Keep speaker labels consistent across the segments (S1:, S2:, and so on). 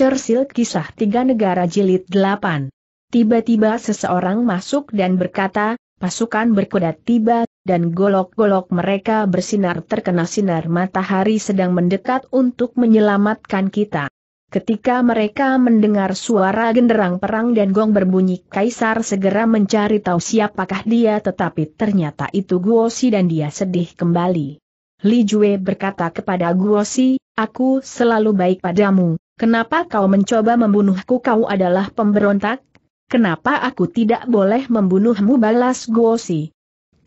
S1: Churchill Kisah Tiga Negara Jilid 8 Tiba-tiba seseorang masuk dan berkata, pasukan berkuda tiba, dan golok-golok mereka bersinar terkena sinar matahari sedang mendekat untuk menyelamatkan kita. Ketika mereka mendengar suara genderang perang dan gong berbunyi, Kaisar segera mencari tahu siapakah dia tetapi ternyata itu Guosi dan dia sedih kembali. Li Jue berkata kepada Guosi, aku selalu baik padamu, Kenapa kau mencoba membunuhku kau adalah pemberontak? Kenapa aku tidak boleh membunuhmu balas Guosi?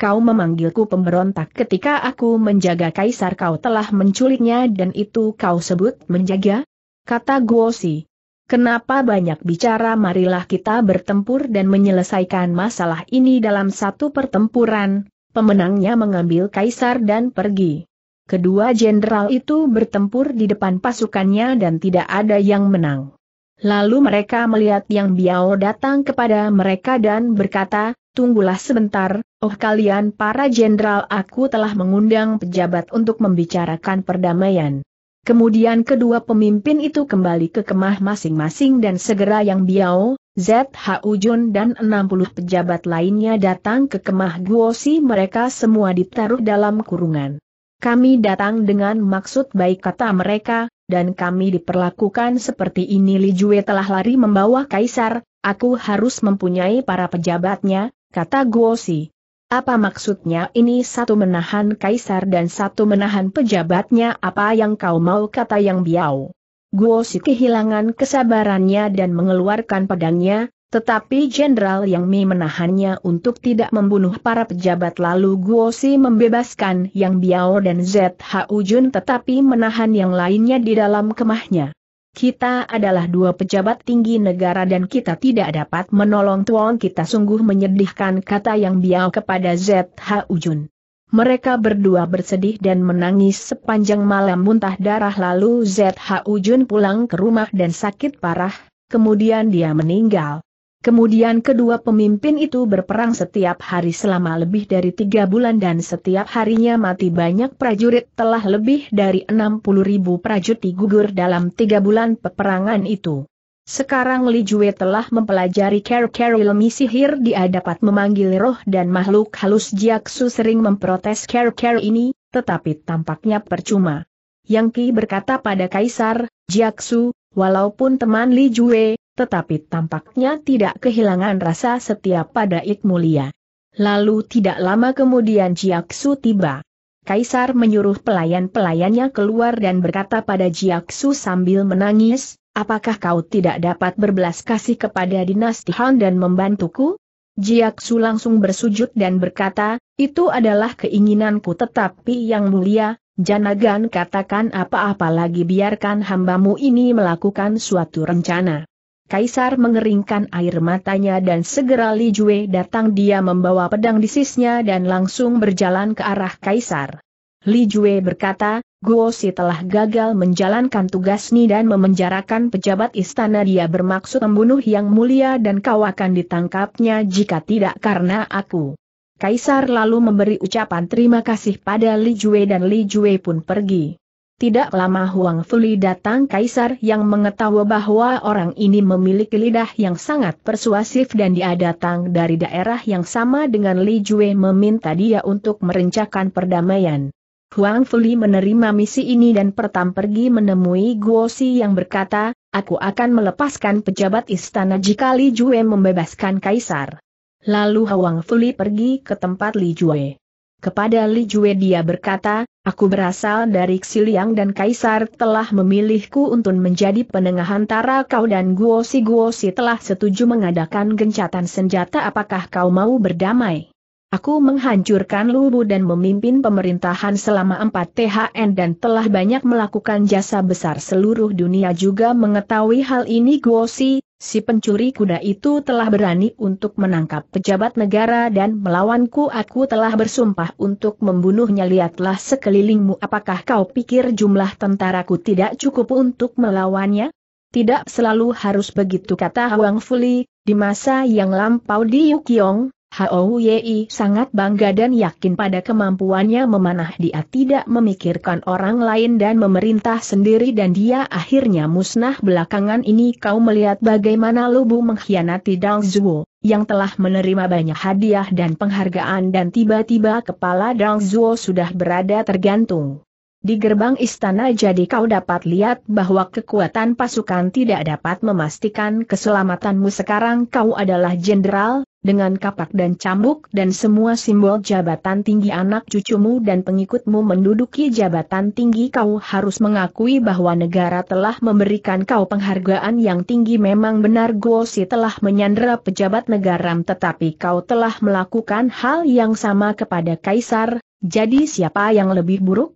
S1: Kau memanggilku pemberontak ketika aku menjaga kaisar kau telah menculiknya dan itu kau sebut menjaga? Kata Guosi. Kenapa banyak bicara marilah kita bertempur dan menyelesaikan masalah ini dalam satu pertempuran, pemenangnya mengambil kaisar dan pergi. Kedua jenderal itu bertempur di depan pasukannya dan tidak ada yang menang. Lalu mereka melihat Yang Biao datang kepada mereka dan berkata, Tunggulah sebentar, oh kalian para jenderal aku telah mengundang pejabat untuk membicarakan perdamaian. Kemudian kedua pemimpin itu kembali ke kemah masing-masing dan segera Yang Biao, ZH Ujun dan 60 pejabat lainnya datang ke kemah Guosi mereka semua ditaruh dalam kurungan. Kami datang dengan maksud baik kata mereka, dan kami diperlakukan seperti ini Li Jue telah lari membawa kaisar, aku harus mempunyai para pejabatnya, kata Guo Si. Apa maksudnya ini satu menahan kaisar dan satu menahan pejabatnya apa yang kau mau kata yang biau. Si kehilangan kesabarannya dan mengeluarkan pedangnya, tetapi Jenderal Yang Mi menahannya untuk tidak membunuh para pejabat lalu Guo Si membebaskan Yang Biao dan ZHU Jun tetapi menahan yang lainnya di dalam kemahnya. Kita adalah dua pejabat tinggi negara dan kita tidak dapat menolong tuan kita sungguh menyedihkan kata Yang Biao kepada ZHU Jun. Mereka berdua bersedih dan menangis sepanjang malam muntah darah lalu ZHU Jun pulang ke rumah dan sakit parah, kemudian dia meninggal. Kemudian kedua pemimpin itu berperang setiap hari selama lebih dari tiga bulan dan setiap harinya mati banyak prajurit telah lebih dari 60 ribu prajurit gugur dalam tiga bulan peperangan itu. Sekarang Li Jue telah mempelajari Ker-Ker ilmi sihir dia dapat memanggil roh dan makhluk halus Jiaksu sering memprotes Ker-Ker ini, tetapi tampaknya percuma. Yang Ki berkata pada Kaisar, Jiaksu, walaupun teman Li Jue, tetapi tampaknya tidak kehilangan rasa setia pada Ik Mulia. Lalu tidak lama kemudian Jiaksu tiba. Kaisar menyuruh pelayan-pelayannya keluar dan berkata pada Jiaksu sambil menangis, apakah kau tidak dapat berbelas kasih kepada dinasti Han dan membantuku? Jiaksu langsung bersujud dan berkata, itu adalah keinginanku tetapi yang mulia, janagan katakan apa-apa lagi biarkan hambamu ini melakukan suatu rencana. Kaisar mengeringkan air matanya dan segera Li Jue datang dia membawa pedang di sisnya dan langsung berjalan ke arah Kaisar. Li Jue berkata, Guo Si telah gagal menjalankan tugas ini dan memenjarakan pejabat istana dia bermaksud membunuh yang mulia dan kau akan ditangkapnya jika tidak karena aku. Kaisar lalu memberi ucapan terima kasih pada Li Jue dan Li Jue pun pergi. Tidak lama Huang Fuli datang kaisar yang mengetahui bahwa orang ini memiliki lidah yang sangat persuasif dan dia datang dari daerah yang sama dengan Li Jue meminta dia untuk merencakan perdamaian. Huang Fuli menerima misi ini dan pertam pergi menemui Guo Xi yang berkata, aku akan melepaskan pejabat istana jika Li Jue membebaskan kaisar. Lalu Huang Fuli pergi ke tempat Li Jue. Kepada Li Jue dia berkata, Aku berasal dari Xiliang dan Kaisar telah memilihku untuk menjadi penengah antara kau dan Guosi Guosi telah setuju mengadakan gencatan senjata apakah kau mau berdamai? Aku menghancurkan Lubu dan memimpin pemerintahan selama 4 THN dan telah banyak melakukan jasa besar seluruh dunia juga mengetahui hal ini Guosi, si pencuri kuda itu telah berani untuk menangkap pejabat negara dan melawanku aku telah bersumpah untuk membunuhnya lihatlah sekelilingmu apakah kau pikir jumlah tentaraku tidak cukup untuk melawannya? Tidak selalu harus begitu kata Wang Fuli, di masa yang lampau di Yukyong, Hou Yi sangat bangga dan yakin pada kemampuannya memanah dia tidak memikirkan orang lain dan memerintah sendiri dan dia akhirnya musnah belakangan ini kau melihat bagaimana Lubu mengkhianati Dang Zuo yang telah menerima banyak hadiah dan penghargaan dan tiba-tiba kepala Dang Zuo sudah berada tergantung. Di gerbang istana jadi kau dapat lihat bahwa kekuatan pasukan tidak dapat memastikan keselamatanmu sekarang kau adalah jenderal, dengan kapak dan cambuk dan semua simbol jabatan tinggi anak cucumu dan pengikutmu menduduki jabatan tinggi kau harus mengakui bahwa negara telah memberikan kau penghargaan yang tinggi memang benar Guosi telah menyandera pejabat negara tetapi kau telah melakukan hal yang sama kepada kaisar, jadi siapa yang lebih buruk?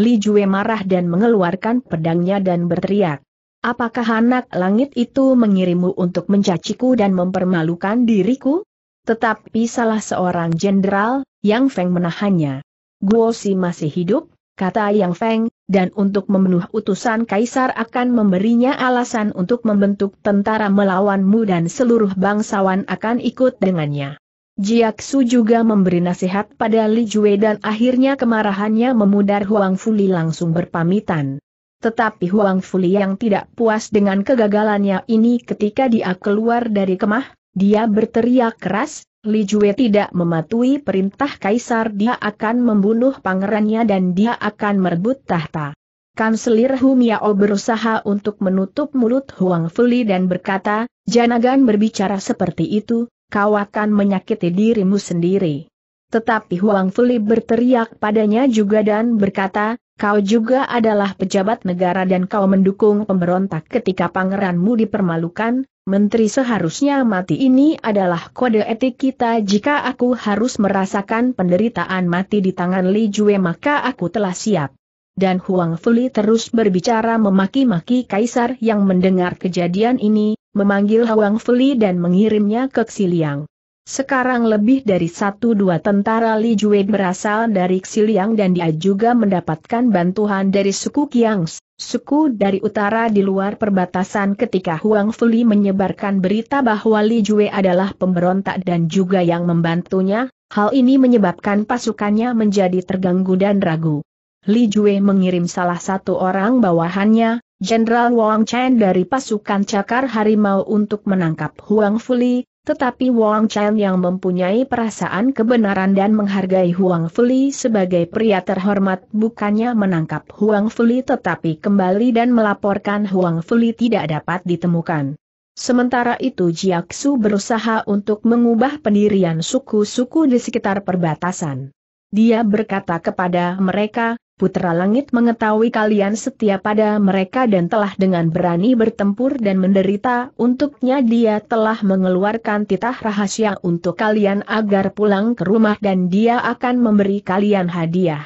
S1: Li Jue marah dan mengeluarkan pedangnya dan berteriak. Apakah anak langit itu mengirimu untuk mencaciku dan mempermalukan diriku? Tetapi salah seorang jenderal, Yang Feng menahannya. Guo Si masih hidup, kata Yang Feng, dan untuk memenuhi utusan kaisar akan memberinya alasan untuk membentuk tentara melawanmu dan seluruh bangsawan akan ikut dengannya. Jiaksu juga memberi nasihat pada Li Jue dan akhirnya kemarahannya memudar Huang Fuli langsung berpamitan. Tetapi Huang Fuli yang tidak puas dengan kegagalannya ini ketika dia keluar dari kemah, dia berteriak keras, Li Jue tidak mematuhi perintah kaisar dia akan membunuh pangerannya dan dia akan merebut tahta. Kanselir Hu Miao berusaha untuk menutup mulut Huang Fuli dan berkata, Janagan berbicara seperti itu, kau akan menyakiti dirimu sendiri. Tetapi Huang Fuli berteriak padanya juga dan berkata, Kau juga adalah pejabat negara dan kau mendukung pemberontak ketika pangeranmu dipermalukan, menteri seharusnya mati ini adalah kode etik kita jika aku harus merasakan penderitaan mati di tangan Li Jue maka aku telah siap. Dan Huang Fuli terus berbicara memaki-maki kaisar yang mendengar kejadian ini, memanggil Huang Fuli dan mengirimnya ke Xiliang. Sekarang lebih dari satu dua tentara Li Jue berasal dari Xiliang dan dia juga mendapatkan bantuan dari suku Qiangs, suku dari utara di luar perbatasan ketika Huang Fuli menyebarkan berita bahwa Li Jue adalah pemberontak dan juga yang membantunya, hal ini menyebabkan pasukannya menjadi terganggu dan ragu. Li Jue mengirim salah satu orang bawahannya, Jenderal Wang Chen dari pasukan Cakar Harimau untuk menangkap Huang Fuli, tetapi Wang Chan yang mempunyai perasaan kebenaran dan menghargai Huang Fuli sebagai pria terhormat bukannya menangkap Huang Fuli tetapi kembali dan melaporkan Huang Fuli tidak dapat ditemukan. Sementara itu Jiaksu berusaha untuk mengubah pendirian suku-suku di sekitar perbatasan. Dia berkata kepada mereka, Putra Langit mengetahui kalian setia pada mereka dan telah dengan berani bertempur dan menderita, untuknya dia telah mengeluarkan titah rahasia untuk kalian agar pulang ke rumah dan dia akan memberi kalian hadiah.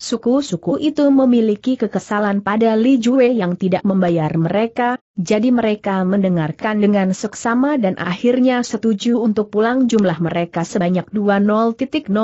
S1: Suku-suku itu memiliki kekesalan pada Li Jue yang tidak membayar mereka, jadi mereka mendengarkan dengan seksama dan akhirnya setuju untuk pulang jumlah mereka sebanyak 20.000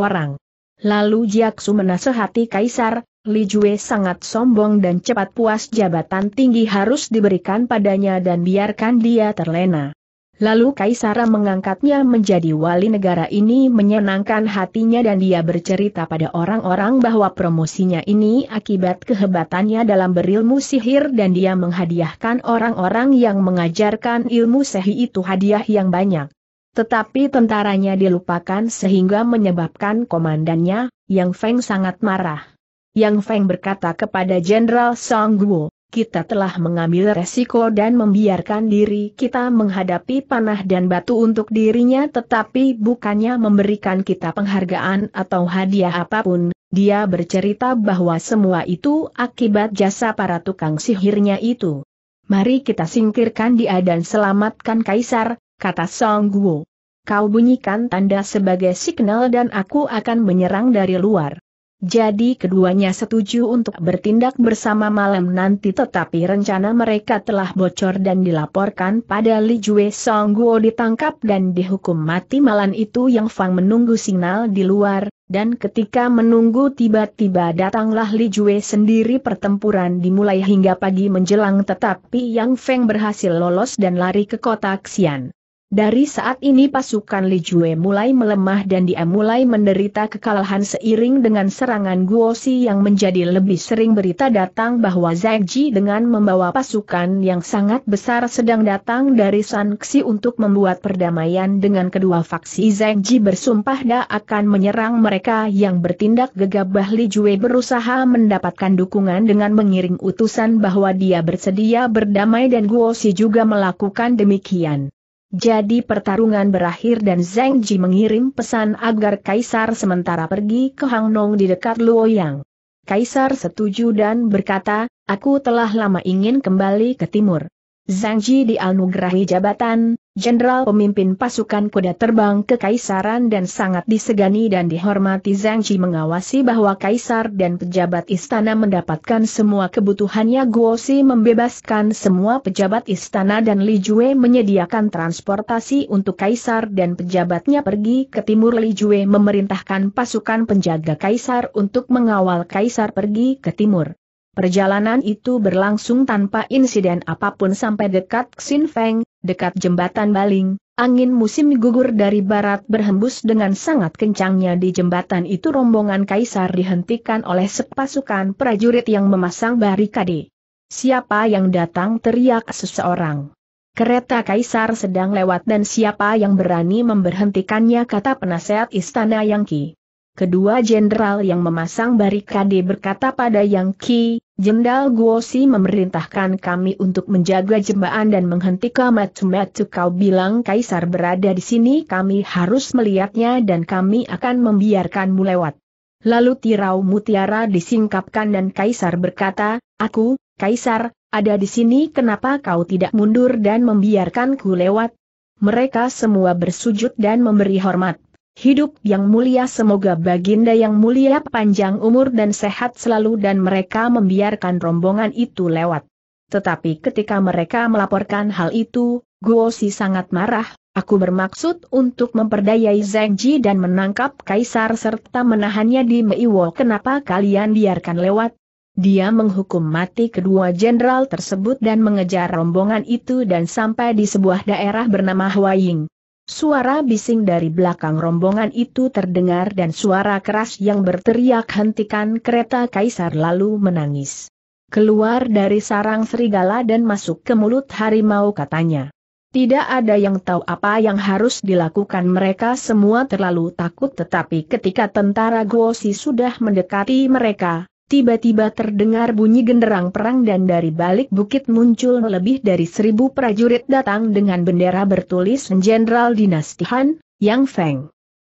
S1: orang. Lalu Jiaksu menasehati Kaisar, Li Jue sangat sombong dan cepat puas jabatan tinggi harus diberikan padanya dan biarkan dia terlena. Lalu Kaisara mengangkatnya menjadi wali negara ini menyenangkan hatinya dan dia bercerita pada orang-orang bahwa promosinya ini akibat kehebatannya dalam berilmu sihir dan dia menghadiahkan orang-orang yang mengajarkan ilmu sehi itu hadiah yang banyak. Tetapi tentaranya dilupakan sehingga menyebabkan komandannya, Yang Feng sangat marah. Yang Feng berkata kepada Jenderal Song Guo, kita telah mengambil resiko dan membiarkan diri kita menghadapi panah dan batu untuk dirinya tetapi bukannya memberikan kita penghargaan atau hadiah apapun, dia bercerita bahwa semua itu akibat jasa para tukang sihirnya itu. Mari kita singkirkan dia dan selamatkan Kaisar, kata Song Guo. Kau bunyikan tanda sebagai signal dan aku akan menyerang dari luar. Jadi keduanya setuju untuk bertindak bersama malam nanti tetapi rencana mereka telah bocor dan dilaporkan pada Li Jue Song Guo ditangkap dan dihukum mati malam itu Yang Fang menunggu signal di luar, dan ketika menunggu tiba-tiba datanglah Li Jue sendiri pertempuran dimulai hingga pagi menjelang tetapi Yang Feng berhasil lolos dan lari ke kota Xian. Dari saat ini pasukan Li Jue mulai melemah dan dia mulai menderita kekalahan seiring dengan serangan Guo Xi yang menjadi lebih sering berita datang bahwa Zhang Ji dengan membawa pasukan yang sangat besar sedang datang dari Xi untuk membuat perdamaian dengan kedua faksi Zhang Ji bersumpah dia akan menyerang mereka yang bertindak gegabah Li Jue berusaha mendapatkan dukungan dengan mengiring utusan bahwa dia bersedia berdamai dan Guo Xi juga melakukan demikian. Jadi pertarungan berakhir dan Zhang Ji mengirim pesan agar Kaisar sementara pergi ke Hang Nong di dekat Luoyang. Kaisar setuju dan berkata, aku telah lama ingin kembali ke timur. Zhang Ji dianugerahi jabatan, jenderal pemimpin pasukan kuda terbang ke Kaisaran dan sangat disegani dan dihormati Zhang Qi mengawasi bahwa kaisar dan pejabat istana mendapatkan semua kebutuhannya Guo Xi membebaskan semua pejabat istana dan Li Jue menyediakan transportasi untuk kaisar dan pejabatnya pergi ke timur Li Jue memerintahkan pasukan penjaga kaisar untuk mengawal kaisar pergi ke timur. Perjalanan itu berlangsung tanpa insiden apapun sampai dekat Xin Feng, dekat jembatan Baling, angin musim gugur dari barat berhembus dengan sangat kencangnya di jembatan itu rombongan kaisar dihentikan oleh sepasukan prajurit yang memasang barikade. Siapa yang datang teriak seseorang. Kereta kaisar sedang lewat dan siapa yang berani memberhentikannya kata penasehat istana Yangki. Kedua jenderal yang memasang barikade berkata pada Yang Ki, Jendal Guosi memerintahkan kami untuk menjaga jembaan dan menghentikan matu-matu kau bilang Kaisar berada di sini kami harus melihatnya dan kami akan membiarkanmu lewat. Lalu tirau mutiara disingkapkan dan Kaisar berkata, Aku, Kaisar, ada di sini kenapa kau tidak mundur dan membiarkanku lewat? Mereka semua bersujud dan memberi hormat. Hidup yang mulia semoga baginda yang mulia panjang umur dan sehat selalu dan mereka membiarkan rombongan itu lewat. Tetapi ketika mereka melaporkan hal itu, Guo Si sangat marah, aku bermaksud untuk memperdayai Zheng Ji dan menangkap kaisar serta menahannya di Meiwo kenapa kalian biarkan lewat. Dia menghukum mati kedua jenderal tersebut dan mengejar rombongan itu dan sampai di sebuah daerah bernama Huaying. Suara bising dari belakang rombongan itu terdengar dan suara keras yang berteriak hentikan kereta kaisar lalu menangis. Keluar dari sarang serigala dan masuk ke mulut harimau katanya. Tidak ada yang tahu apa yang harus dilakukan mereka semua terlalu takut tetapi ketika tentara Guosi sudah mendekati mereka, tiba-tiba terdengar bunyi genderang perang dan dari balik bukit muncul lebih dari seribu prajurit datang dengan bendera bertulis Jenderal Dinasti Han, Yang Feng.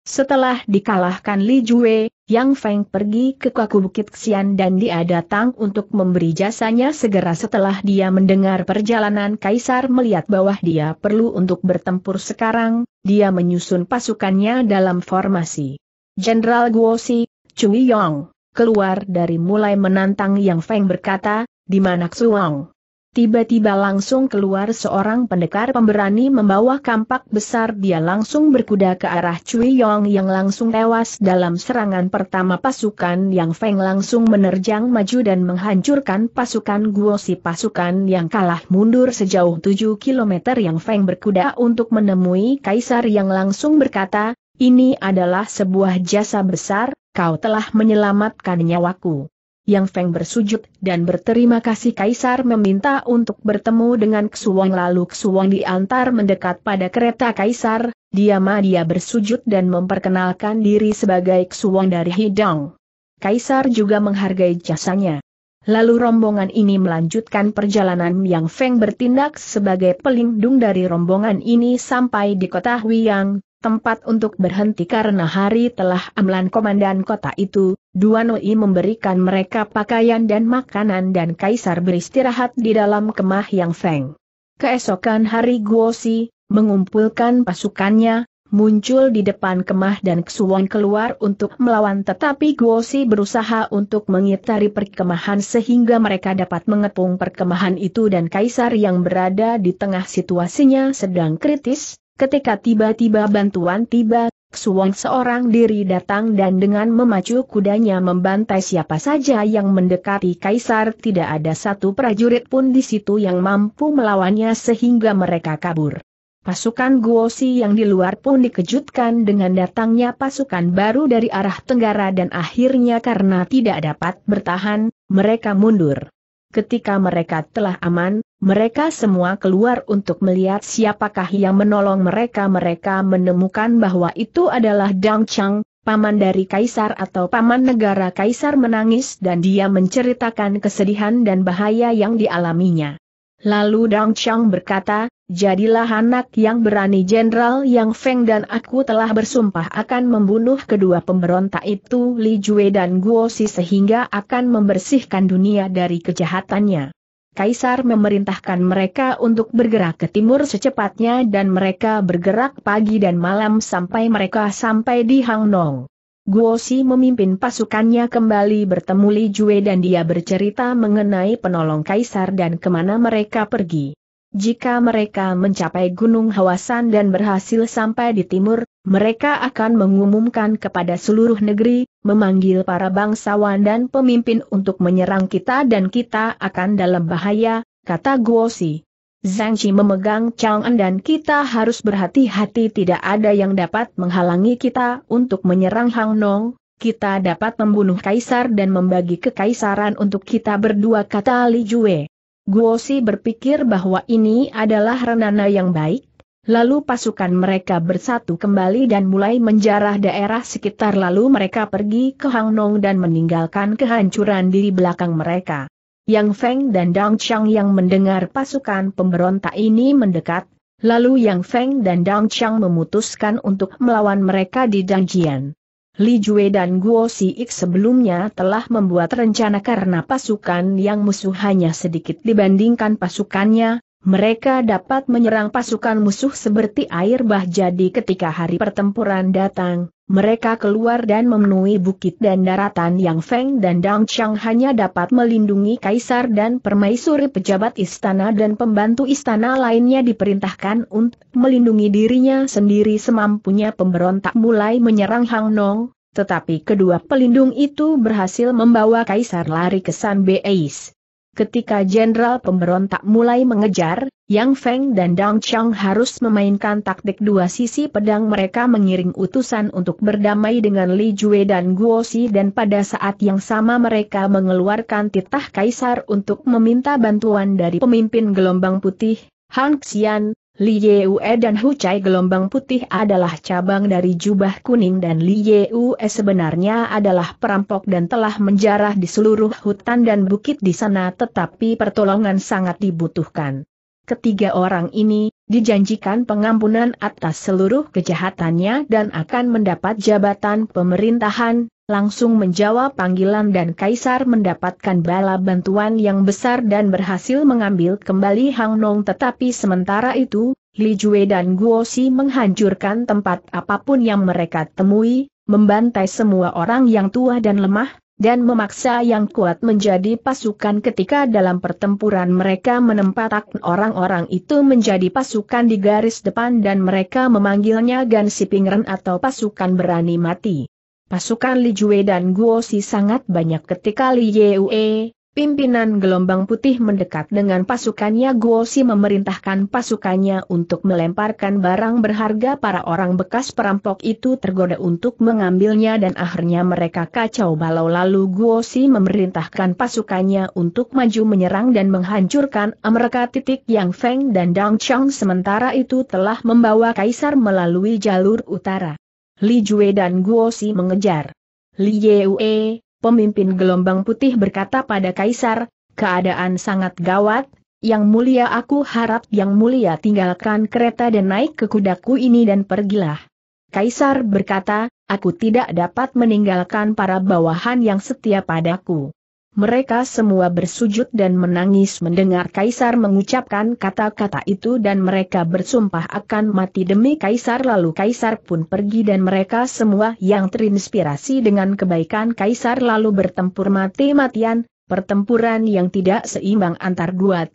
S1: Setelah dikalahkan Li Jue, Yang Feng pergi ke kaku bukit Xian dan dia datang untuk memberi jasanya segera setelah dia mendengar perjalanan Kaisar melihat bahwa dia perlu untuk bertempur sekarang, dia menyusun pasukannya dalam formasi. Jenderal Guo Si, Cui Yong, keluar dari mulai menantang Yang Feng berkata, di mana Xuang? Tiba-tiba langsung keluar seorang pendekar pemberani membawa kampak besar dia langsung berkuda ke arah Cui Yong yang langsung tewas dalam serangan pertama pasukan Yang Feng langsung menerjang maju dan menghancurkan pasukan Guo si pasukan yang kalah mundur sejauh 7 km Yang Feng berkuda untuk menemui Kaisar yang langsung berkata, ini adalah sebuah jasa besar, kau telah menyelamatkan nyawaku. Yang Feng bersujud dan berterima kasih Kaisar meminta untuk bertemu dengan Ksuwang lalu Ksuwang diantar mendekat pada kereta Kaisar, Dia dia bersujud dan memperkenalkan diri sebagai Ksuwang dari Hidang. Kaisar juga menghargai jasanya. Lalu rombongan ini melanjutkan perjalanan Yang Feng bertindak sebagai pelindung dari rombongan ini sampai di kota Huiyang, tempat untuk berhenti karena hari telah amlan komandan kota itu, Duanoi memberikan mereka pakaian dan makanan dan kaisar beristirahat di dalam kemah yang feng. Keesokan hari Guosi, mengumpulkan pasukannya, muncul di depan kemah dan Xuan keluar untuk melawan tetapi Guosi berusaha untuk mengitari perkemahan sehingga mereka dapat mengepung perkemahan itu dan kaisar yang berada di tengah situasinya sedang kritis, Ketika tiba-tiba bantuan tiba, Xuong seorang diri datang dan dengan memacu kudanya membantai siapa saja yang mendekati kaisar tidak ada satu prajurit pun di situ yang mampu melawannya sehingga mereka kabur. Pasukan Guosi yang di luar pun dikejutkan dengan datangnya pasukan baru dari arah tenggara dan akhirnya karena tidak dapat bertahan, mereka mundur. Ketika mereka telah aman, mereka semua keluar untuk melihat siapakah yang menolong mereka. Mereka menemukan bahwa itu adalah Dang Chang, paman dari kaisar atau paman negara kaisar menangis dan dia menceritakan kesedihan dan bahaya yang dialaminya. Lalu Dang Chang berkata, Jadilah anak yang berani Jenderal Yang Feng dan aku telah bersumpah akan membunuh kedua pemberontak itu Li Jue dan Guo Si sehingga akan membersihkan dunia dari kejahatannya. Kaisar memerintahkan mereka untuk bergerak ke timur secepatnya dan mereka bergerak pagi dan malam sampai mereka sampai di Hang Nong. Xi memimpin pasukannya kembali bertemu Li Jue dan dia bercerita mengenai penolong kaisar dan kemana mereka pergi. Jika mereka mencapai Gunung Hawasan dan berhasil sampai di timur, mereka akan mengumumkan kepada seluruh negeri, memanggil para bangsawan dan pemimpin untuk menyerang kita dan kita akan dalam bahaya, kata Guosi. Zhang Qi memegang Chang'an dan kita harus berhati-hati tidak ada yang dapat menghalangi kita untuk menyerang Hang Nong, kita dapat membunuh kaisar dan membagi kekaisaran untuk kita berdua kata Li Jue. Guosi berpikir bahwa ini adalah renana yang baik, lalu pasukan mereka bersatu kembali dan mulai menjarah daerah sekitar lalu mereka pergi ke Hangnong dan meninggalkan kehancuran di belakang mereka. Yang Feng dan Dang Chang yang mendengar pasukan pemberontak ini mendekat, lalu Yang Feng dan Dang Chang memutuskan untuk melawan mereka di Dangjian. Li Jue dan Guo X sebelumnya telah membuat rencana karena pasukan yang musuh hanya sedikit dibandingkan pasukannya, mereka dapat menyerang pasukan musuh seperti air bah jadi ketika hari pertempuran datang, mereka keluar dan memenuhi bukit dan daratan yang Feng dan Dang Chang hanya dapat melindungi kaisar dan permaisuri pejabat istana dan pembantu istana lainnya diperintahkan untuk melindungi dirinya sendiri semampunya pemberontak mulai menyerang Hang Nong, tetapi kedua pelindung itu berhasil membawa kaisar lari ke San Beis. Ketika Jenderal Pemberontak mulai mengejar, Yang Feng dan Dang Chang harus memainkan taktik dua sisi pedang mereka mengiring utusan untuk berdamai dengan Li Jue dan Guo Xi dan pada saat yang sama mereka mengeluarkan titah kaisar untuk meminta bantuan dari pemimpin gelombang putih, Hang Xian, Li Yue dan Hu Chai gelombang putih adalah cabang dari jubah kuning dan Li Yue sebenarnya adalah perampok dan telah menjarah di seluruh hutan dan bukit di sana tetapi pertolongan sangat dibutuhkan. Ketiga orang ini, dijanjikan pengampunan atas seluruh kejahatannya dan akan mendapat jabatan pemerintahan, langsung menjawab panggilan dan Kaisar mendapatkan bala bantuan yang besar dan berhasil mengambil kembali Hang Nong tetapi sementara itu, Li Jue dan Guo Xi menghancurkan tempat apapun yang mereka temui, membantai semua orang yang tua dan lemah, dan memaksa yang kuat menjadi pasukan ketika dalam pertempuran mereka menempatkan orang-orang itu menjadi pasukan di garis depan dan mereka memanggilnya Gan Sipingren atau pasukan berani mati. Pasukan Li Jue dan Guo Si sangat banyak ketika Li Yue, pimpinan gelombang putih mendekat dengan pasukannya Guo Si memerintahkan pasukannya untuk melemparkan barang berharga para orang bekas perampok itu tergoda untuk mengambilnya dan akhirnya mereka kacau balau lalu Guo Si memerintahkan pasukannya untuk maju menyerang dan menghancurkan mereka titik Yang Feng dan Dang Chang sementara itu telah membawa kaisar melalui jalur utara. Li Jue dan Guo Si mengejar. Li Yue, pemimpin gelombang putih berkata pada Kaisar, keadaan sangat gawat, yang mulia aku harap yang mulia tinggalkan kereta dan naik ke kudaku ini dan pergilah. Kaisar berkata, aku tidak dapat meninggalkan para bawahan yang setia padaku. Mereka semua bersujud dan menangis mendengar Kaisar mengucapkan kata-kata itu dan mereka bersumpah akan mati demi Kaisar lalu Kaisar pun pergi dan mereka semua yang terinspirasi dengan kebaikan Kaisar lalu bertempur mati-matian, pertempuran yang tidak seimbang antar 2.000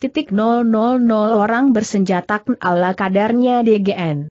S1: orang bersenjata ala kadarnya DGN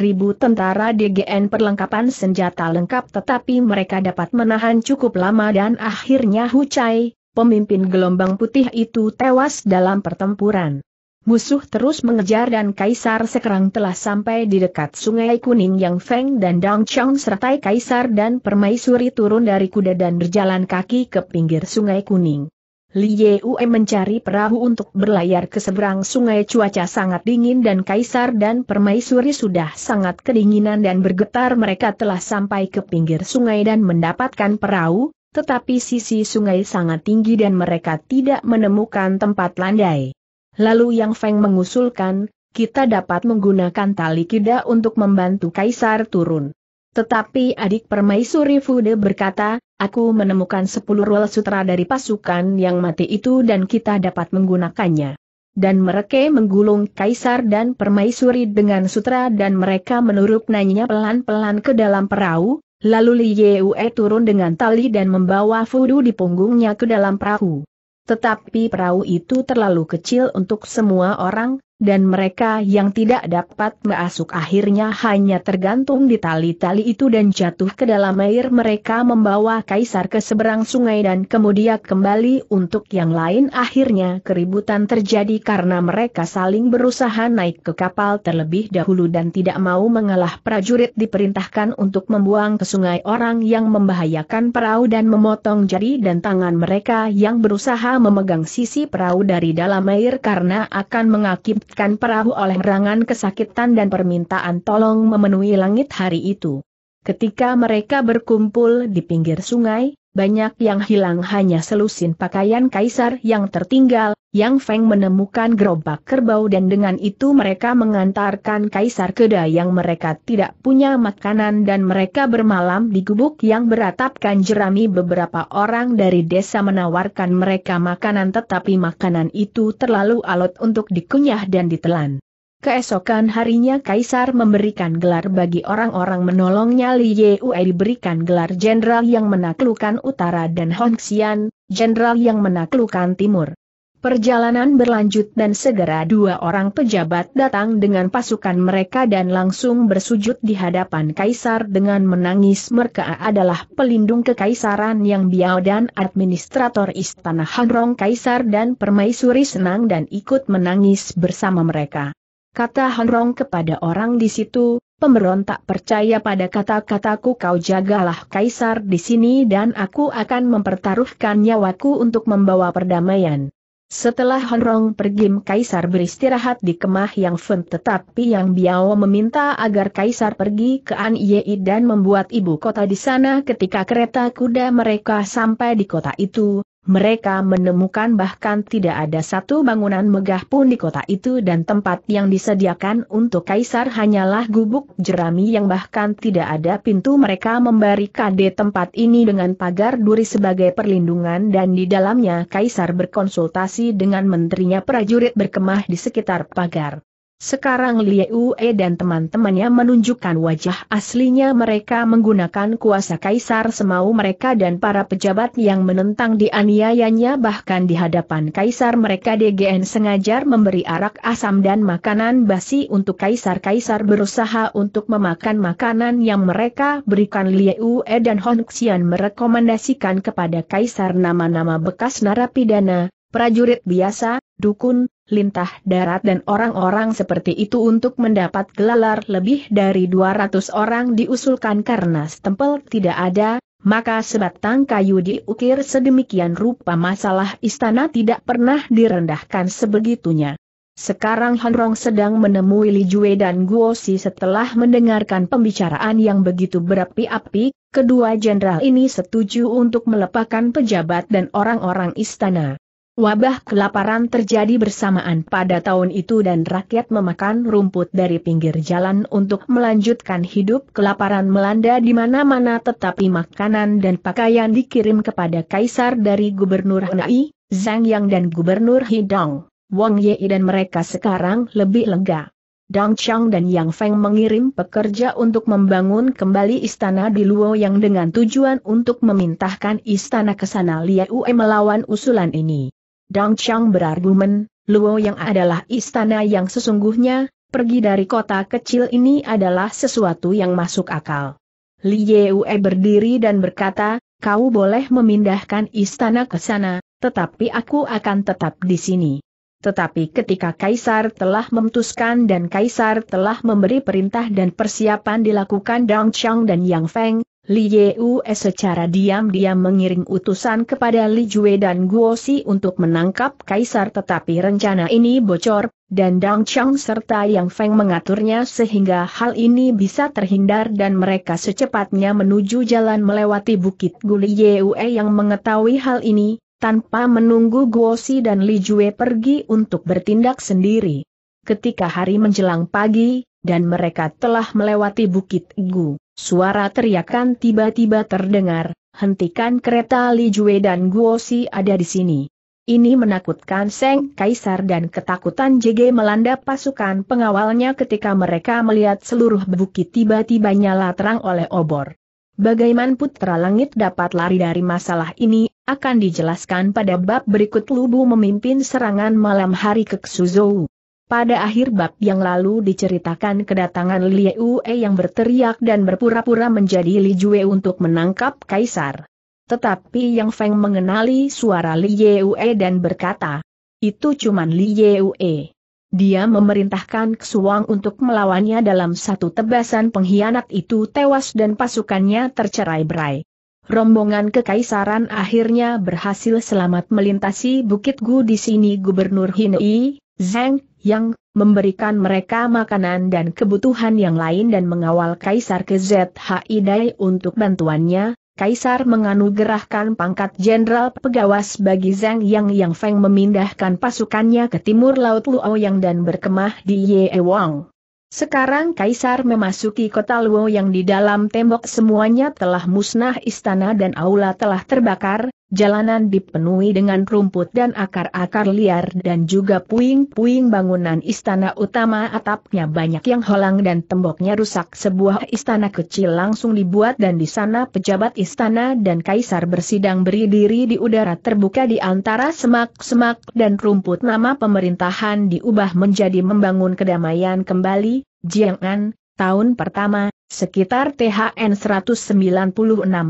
S1: ribu tentara DGN perlengkapan senjata lengkap tetapi mereka dapat menahan cukup lama dan akhirnya Hucai, pemimpin gelombang putih itu tewas dalam pertempuran. Musuh terus mengejar dan Kaisar sekarang telah sampai di dekat sungai kuning yang Feng dan Dang Chong sertai Kaisar dan Permaisuri turun dari kuda dan berjalan kaki ke pinggir sungai kuning. Li Yue mencari perahu untuk berlayar ke seberang sungai cuaca sangat dingin dan kaisar dan permaisuri sudah sangat kedinginan dan bergetar mereka telah sampai ke pinggir sungai dan mendapatkan perahu, tetapi sisi sungai sangat tinggi dan mereka tidak menemukan tempat landai. Lalu Yang Feng mengusulkan, kita dapat menggunakan tali kida untuk membantu kaisar turun. Tetapi adik permaisuri Fude berkata, Aku menemukan sepuluh rol sutra dari pasukan yang mati itu dan kita dapat menggunakannya. Dan mereka menggulung kaisar dan permaisuri dengan sutra dan mereka menurup nanya pelan-pelan ke dalam perahu, lalu Li Yue turun dengan tali dan membawa Fudu di punggungnya ke dalam perahu. Tetapi perahu itu terlalu kecil untuk semua orang, dan mereka yang tidak dapat masuk akhirnya hanya tergantung di tali-tali itu dan jatuh ke dalam air mereka membawa kaisar ke seberang sungai dan kemudian kembali untuk yang lain akhirnya keributan terjadi karena mereka saling berusaha naik ke kapal terlebih dahulu dan tidak mau mengalah prajurit diperintahkan untuk membuang ke sungai orang yang membahayakan perahu dan memotong jari dan tangan mereka yang berusaha memegang sisi perahu dari dalam air karena akan mengakibatkan diselamatkan perahu oleh merangan kesakitan dan permintaan tolong memenuhi langit hari itu. Ketika mereka berkumpul di pinggir sungai, banyak yang hilang hanya selusin pakaian kaisar yang tertinggal, Yang Feng menemukan gerobak kerbau dan dengan itu mereka mengantarkan kaisar keda yang mereka tidak punya makanan dan mereka bermalam di gubuk yang beratapkan jerami beberapa orang dari desa menawarkan mereka makanan tetapi makanan itu terlalu alot untuk dikunyah dan ditelan. Keesokan harinya Kaisar memberikan gelar bagi orang-orang menolongnya Li Yue diberikan gelar jenderal yang menaklukkan utara dan Hongxian, jenderal yang menaklukkan timur. Perjalanan berlanjut dan segera dua orang pejabat datang dengan pasukan mereka dan langsung bersujud di hadapan Kaisar dengan menangis mereka adalah pelindung kekaisaran yang biao dan administrator istana Hanrong Kaisar dan permaisuri senang dan ikut menangis bersama mereka kata Hanrong kepada orang di situ, pemberontak percaya pada kata-kataku kau jagalah kaisar di sini dan aku akan mempertaruhkan nyawaku untuk membawa perdamaian. Setelah Hanrong pergi Kaisar beristirahat di kemah Yang Fen tetapi Yang Biao meminta agar Kaisar pergi ke An Yei dan membuat ibu kota di sana ketika kereta kuda mereka sampai di kota itu, mereka menemukan bahkan tidak ada satu bangunan megah pun di kota itu dan tempat yang disediakan untuk kaisar hanyalah gubuk jerami yang bahkan tidak ada pintu mereka memberi membarikade tempat ini dengan pagar duri sebagai perlindungan dan di dalamnya kaisar berkonsultasi dengan menterinya prajurit berkemah di sekitar pagar. Sekarang Liu E dan teman-temannya menunjukkan wajah aslinya mereka menggunakan kuasa kaisar semau mereka dan para pejabat yang menentang dianiayanya bahkan di hadapan kaisar mereka DGN sengaja memberi arak asam dan makanan basi untuk kaisar-kaisar berusaha untuk memakan makanan yang mereka berikan Liu E dan Hong Xian merekomendasikan kepada kaisar nama-nama bekas narapidana, prajurit biasa, dukun, lintah darat dan orang-orang seperti itu untuk mendapat gelar lebih dari 200 orang diusulkan karena stempel tidak ada, maka sebatang kayu diukir sedemikian rupa masalah istana tidak pernah direndahkan sebegitunya. Sekarang Hanrong sedang menemui Li Jue dan Guo Si setelah mendengarkan pembicaraan yang begitu berapi-api, kedua jenderal ini setuju untuk melepaskan pejabat dan orang-orang istana. Wabah kelaparan terjadi bersamaan pada tahun itu dan rakyat memakan rumput dari pinggir jalan untuk melanjutkan hidup kelaparan melanda di mana-mana tetapi makanan dan pakaian dikirim kepada kaisar dari Gubernur Hanai, Zhang Yang dan Gubernur Hidong, Wang Ye dan mereka sekarang lebih lega. Dong Chang dan Yang Feng mengirim pekerja untuk membangun kembali istana di Luo yang dengan tujuan untuk memintahkan istana ke sana Liu melawan usulan ini. Dang Chang berargumen, Luo yang adalah istana yang sesungguhnya, pergi dari kota kecil ini adalah sesuatu yang masuk akal. Li Yue berdiri dan berkata, kau boleh memindahkan istana ke sana, tetapi aku akan tetap di sini. Tetapi ketika Kaisar telah memutuskan dan Kaisar telah memberi perintah dan persiapan dilakukan Dang Chang dan Yang Feng, Li Yue secara diam-diam mengiring utusan kepada Li Jue dan Guo Xi untuk menangkap kaisar tetapi rencana ini bocor, dan Dang Chang serta Yang Feng mengaturnya sehingga hal ini bisa terhindar dan mereka secepatnya menuju jalan melewati bukit Guli Yue yang mengetahui hal ini, tanpa menunggu Guo Xi dan Li Jue pergi untuk bertindak sendiri. Ketika hari menjelang pagi, dan mereka telah melewati bukit Gu. Suara teriakan tiba-tiba terdengar, hentikan kereta Li Jue dan Guo Si ada di sini. Ini menakutkan Seng Kaisar dan ketakutan JG melanda pasukan pengawalnya ketika mereka melihat seluruh bukit tiba-tiba nyala terang oleh obor. Bagaimana Putra Langit dapat lari dari masalah ini, akan dijelaskan pada bab berikut Lubu memimpin serangan malam hari ke Suzhou. Pada akhir bab yang lalu diceritakan kedatangan Liu E yang berteriak dan berpura-pura menjadi Li Jue untuk menangkap kaisar. Tetapi Yang Feng mengenali suara Liu E dan berkata, itu cuman Liu E. Dia memerintahkan Xuang untuk melawannya dalam satu tebasan pengkhianat itu tewas dan pasukannya tercerai-berai. Rombongan kekaisaran akhirnya berhasil selamat melintasi Bukit Gu di sini Gubernur Hinei, Zhang yang memberikan mereka makanan dan kebutuhan yang lain dan mengawal Kaisar ke ZHI Dai untuk bantuannya, Kaisar menganugerahkan pangkat Jenderal Pegawas bagi Zhang Yang Yang Feng memindahkan pasukannya ke timur Laut Luoyang dan berkemah di Yewang. Sekarang Kaisar memasuki kota Luoyang di dalam tembok semuanya telah musnah istana dan aula telah terbakar, Jalanan dipenuhi dengan rumput dan akar-akar liar dan juga puing-puing bangunan istana utama atapnya banyak yang holang dan temboknya rusak. Sebuah istana kecil langsung dibuat dan di sana pejabat istana dan kaisar bersidang berdiri di udara terbuka di antara semak-semak dan rumput nama pemerintahan diubah menjadi membangun kedamaian kembali, Jiang'an, tahun pertama, sekitar THN 196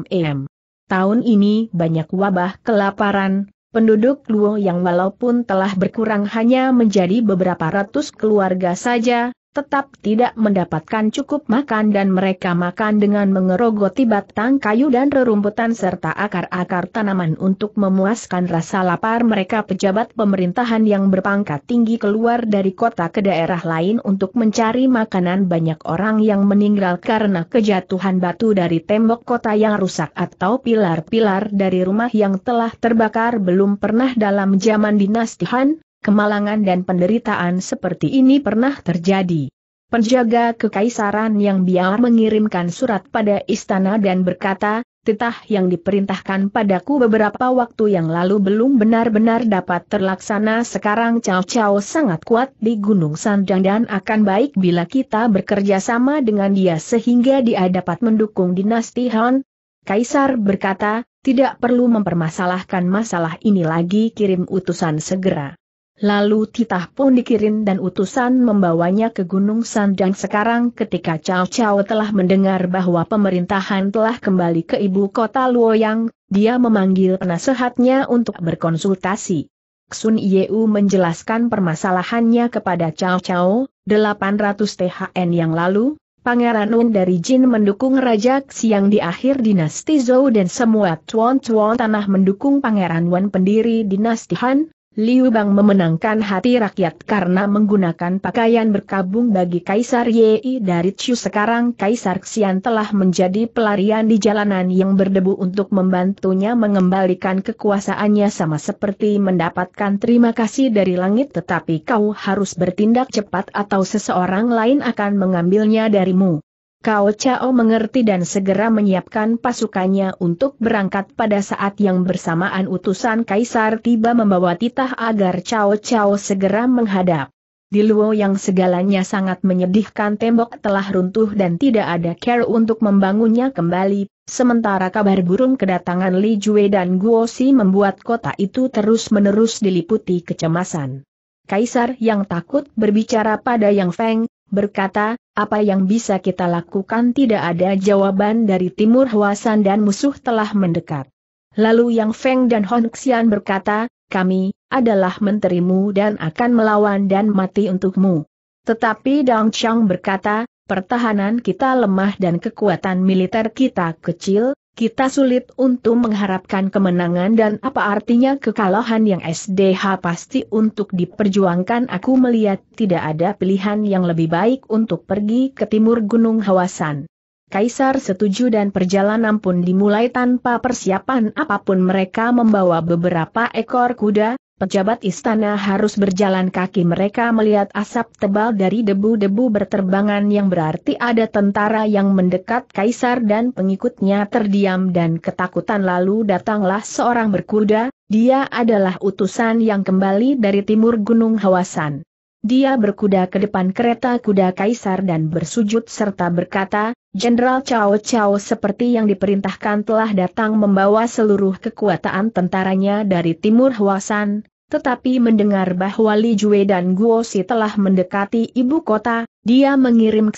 S1: EM tahun ini banyak wabah kelaparan, penduduk Luo yang walaupun telah berkurang hanya menjadi beberapa ratus keluarga saja, tetap tidak mendapatkan cukup makan dan mereka makan dengan mengerogoti batang kayu dan rerumputan serta akar-akar tanaman untuk memuaskan rasa lapar mereka pejabat pemerintahan yang berpangkat tinggi keluar dari kota ke daerah lain untuk mencari makanan banyak orang yang meninggal karena kejatuhan batu dari tembok kota yang rusak atau pilar-pilar dari rumah yang telah terbakar belum pernah dalam zaman dinasti Han, kemalangan dan penderitaan seperti ini pernah terjadi. Penjaga kekaisaran yang biar mengirimkan surat pada istana dan berkata, titah yang diperintahkan padaku beberapa waktu yang lalu belum benar-benar dapat terlaksana sekarang Cao Cao sangat kuat di Gunung Sandang dan akan baik bila kita bekerja sama dengan dia sehingga dia dapat mendukung dinasti Han. Kaisar berkata, tidak perlu mempermasalahkan masalah ini lagi kirim utusan segera. Lalu titah pun dikirim dan utusan membawanya ke Gunung Sandang sekarang ketika Cao Cao telah mendengar bahwa pemerintahan telah kembali ke ibu kota Luoyang, dia memanggil penasehatnya untuk berkonsultasi. Sun Yeu menjelaskan permasalahannya kepada Cao Cao, 800 THN yang lalu, Pangeran Un dari Jin mendukung Raja Xiang di akhir dinasti Zhou dan semua tuan-tuan tanah mendukung Pangeran Wan pendiri dinasti Han, Liu Bang memenangkan hati rakyat karena menggunakan pakaian berkabung bagi Kaisar Yei dari Chu sekarang Kaisar Xian telah menjadi pelarian di jalanan yang berdebu untuk membantunya mengembalikan kekuasaannya sama seperti mendapatkan terima kasih dari langit tetapi kau harus bertindak cepat atau seseorang lain akan mengambilnya darimu. Kao Chao mengerti dan segera menyiapkan pasukannya untuk berangkat pada saat yang bersamaan utusan kaisar tiba membawa titah agar Cao Chao segera menghadap. Di Luo yang segalanya sangat menyedihkan tembok telah runtuh dan tidak ada care untuk membangunnya kembali, sementara kabar burung kedatangan Li Jue dan Guo Xi membuat kota itu terus-menerus diliputi kecemasan. Kaisar yang takut berbicara pada Yang Feng, berkata, apa yang bisa kita lakukan tidak ada jawaban dari timur Hwasan dan musuh telah mendekat. Lalu Yang Feng dan Hon Xian berkata, kami adalah menterimu dan akan melawan dan mati untukmu. Tetapi Dong Chang berkata, pertahanan kita lemah dan kekuatan militer kita kecil, kita sulit untuk mengharapkan kemenangan dan apa artinya kekalahan yang SDH pasti untuk diperjuangkan aku melihat tidak ada pilihan yang lebih baik untuk pergi ke timur Gunung Hawasan. Kaisar setuju dan perjalanan pun dimulai tanpa persiapan apapun mereka membawa beberapa ekor kuda, Pejabat istana harus berjalan kaki mereka melihat asap tebal dari debu-debu berterbangan yang berarti ada tentara yang mendekat kaisar dan pengikutnya terdiam dan ketakutan lalu datanglah seorang berkuda, dia adalah utusan yang kembali dari timur Gunung Hawasan. Dia berkuda ke depan kereta kuda kaisar dan bersujud serta berkata, Jenderal Chao Chao seperti yang diperintahkan telah datang membawa seluruh kekuatan tentaranya dari timur Hawasan, tetapi mendengar bahwa Li Jue dan Guo Si telah mendekati ibu kota, dia mengirim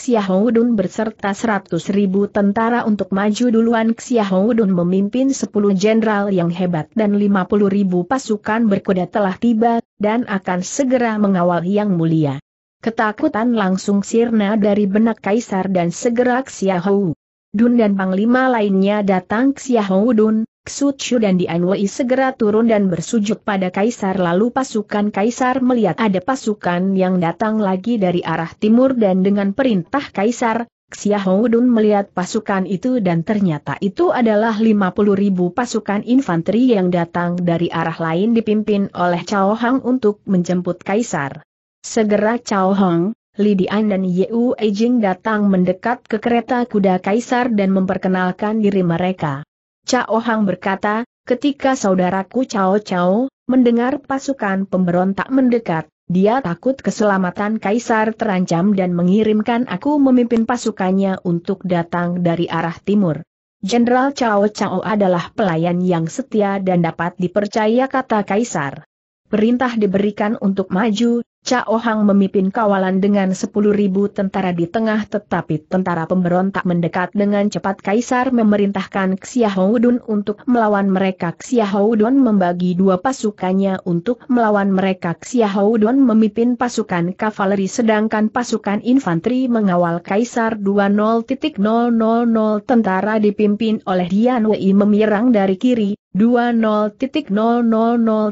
S1: Dun berserta seratus ribu tentara untuk maju duluan Xiahou Dun memimpin 10 jenderal yang hebat dan puluh ribu pasukan berkuda telah tiba, dan akan segera mengawal Yang Mulia. Ketakutan langsung sirna dari benak Kaisar dan segera Xiahou. Dun dan Panglima lainnya datang Xiahou Dun, Xu dan Wei segera turun dan bersujud pada kaisar lalu pasukan kaisar melihat ada pasukan yang datang lagi dari arah timur dan dengan perintah kaisar, Xiaohudun melihat pasukan itu dan ternyata itu adalah 50 ribu pasukan infanteri yang datang dari arah lain dipimpin oleh Cao Hang untuk menjemput kaisar. Segera Cao Hang, Lidian dan Yu Ejing datang mendekat ke kereta kuda kaisar dan memperkenalkan diri mereka. Cao Hang berkata, ketika saudaraku Cao Cao, mendengar pasukan pemberontak mendekat, dia takut keselamatan Kaisar terancam dan mengirimkan aku memimpin pasukannya untuk datang dari arah timur. Jenderal Cao Cao adalah pelayan yang setia dan dapat dipercaya kata Kaisar. Perintah diberikan untuk maju, Cao Hang memimpin kawalan dengan sepuluh ribu tentara di tengah tetapi tentara pemberontak mendekat dengan cepat Kaisar memerintahkan Houdun untuk melawan mereka Houdun membagi dua pasukannya untuk melawan mereka Houdun memimpin pasukan kavaleri sedangkan pasukan infanteri mengawal Kaisar 20.000 tentara dipimpin oleh Dian Wei memirang dari kiri, 20.000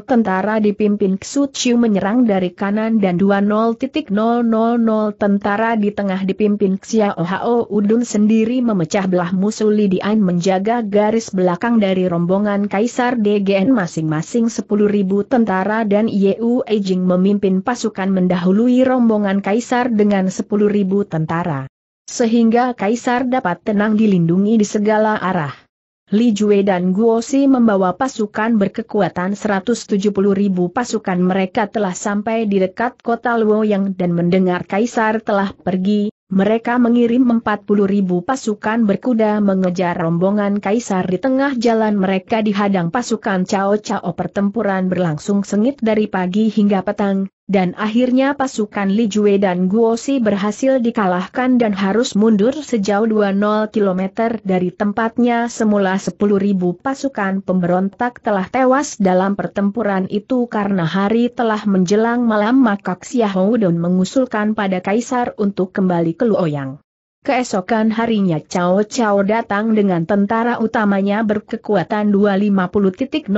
S1: tentara dipimpin Xu Chiu menyerang dari kanan dan 20.000 tentara di tengah dipimpin Xiao Hao Udun sendiri memecah belah musuh Li Di'an menjaga garis belakang dari rombongan Kaisar DGN masing-masing 10.000 tentara dan Yeu Ejing memimpin pasukan mendahului rombongan Kaisar dengan 10.000 tentara. Sehingga Kaisar dapat tenang dilindungi di segala arah. Li Jue dan Guo Si membawa pasukan berkekuatan 170 ribu pasukan mereka telah sampai di dekat kota Luoyang dan mendengar Kaisar telah pergi, mereka mengirim 40 ribu pasukan berkuda mengejar rombongan Kaisar di tengah jalan mereka dihadang pasukan Cao Cao pertempuran berlangsung sengit dari pagi hingga petang, dan akhirnya pasukan Li Jue dan Guo Guosi berhasil dikalahkan dan harus mundur sejauh 20 km dari tempatnya semula 10.000 pasukan pemberontak telah tewas dalam pertempuran itu karena hari telah menjelang malam maka Xiahou Don mengusulkan pada Kaisar untuk kembali ke Luoyang. Keesokan harinya Cao Cao datang dengan tentara utamanya berkekuatan 250.000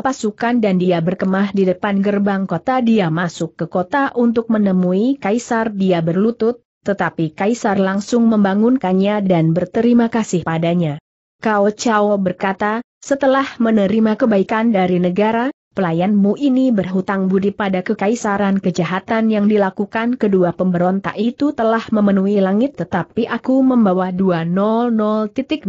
S1: pasukan dan dia berkemah di depan gerbang kota dia masuk ke kota untuk menemui Kaisar dia berlutut, tetapi Kaisar langsung membangunkannya dan berterima kasih padanya. Cao Cao berkata, setelah menerima kebaikan dari negara, pelayanmu ini berhutang budi pada kekaisaran kejahatan yang dilakukan kedua pemberontak itu telah memenuhi langit tetapi aku membawa 200.000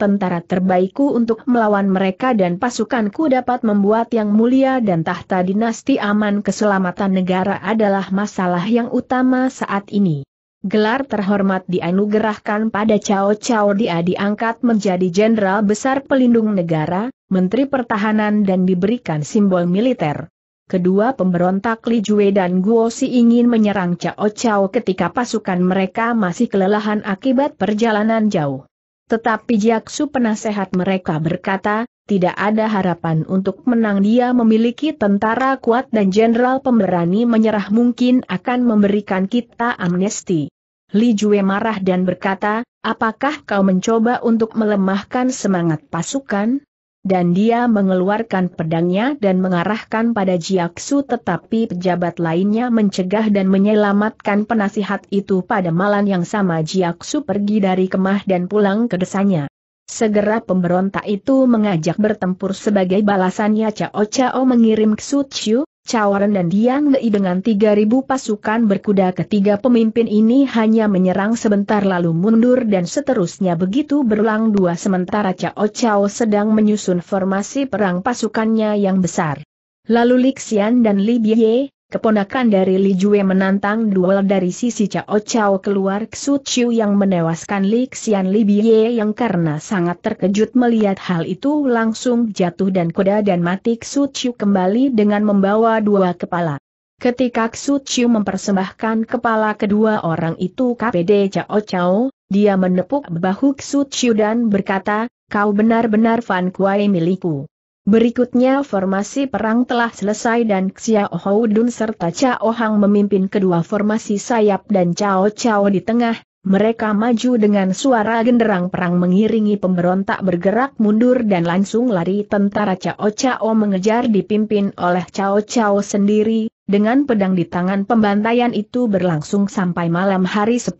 S1: tentara terbaikku untuk melawan mereka dan pasukanku dapat membuat yang mulia dan tahta dinasti aman keselamatan negara adalah masalah yang utama saat ini. Gelar terhormat dianugerahkan pada Cao Cao dia diangkat menjadi Jenderal Besar Pelindung Negara, Menteri Pertahanan dan diberikan simbol militer. Kedua pemberontak Li Jue dan Guo Si ingin menyerang Cao Cao ketika pasukan mereka masih kelelahan akibat perjalanan jauh. Tetapi Jiaksu penasehat mereka berkata, tidak ada harapan untuk menang dia memiliki tentara kuat dan jenderal pemberani menyerah mungkin akan memberikan kita amnesti. Li Jue marah dan berkata, apakah kau mencoba untuk melemahkan semangat pasukan? Dan dia mengeluarkan pedangnya dan mengarahkan pada Jiaksu tetapi pejabat lainnya mencegah dan menyelamatkan penasihat itu pada malam yang sama Jiaksu pergi dari kemah dan pulang ke desanya. Segera pemberontak itu mengajak bertempur sebagai balasannya Cao Cao mengirim Xu Chiu, Ren dan Diang Lei dengan 3.000 pasukan berkuda ketiga pemimpin ini hanya menyerang sebentar lalu mundur dan seterusnya begitu berulang dua sementara Cao Cao sedang menyusun formasi perang pasukannya yang besar. Lalu li xian dan Li Bie, Keponakan dari Li Jue menantang duel dari sisi Chao Chao keluar Xu Chiu yang menewaskan Li Xian Li Bie yang karena sangat terkejut melihat hal itu langsung jatuh dan kuda dan mati Xu Chiu kembali dengan membawa dua kepala. Ketika Xu Chiu mempersembahkan kepala kedua orang itu KPD Chao Chao, dia menepuk bahu Xu Chiu dan berkata, kau benar-benar Fan Kuai milikku. Berikutnya formasi perang telah selesai dan Xiao Houdun serta Chao Hang memimpin kedua formasi sayap dan Chao Chao di tengah, mereka maju dengan suara genderang perang mengiringi pemberontak bergerak mundur dan langsung lari tentara Chao Chao mengejar dipimpin oleh Chao Chao sendiri, dengan pedang di tangan pembantaian itu berlangsung sampai malam hari 10.000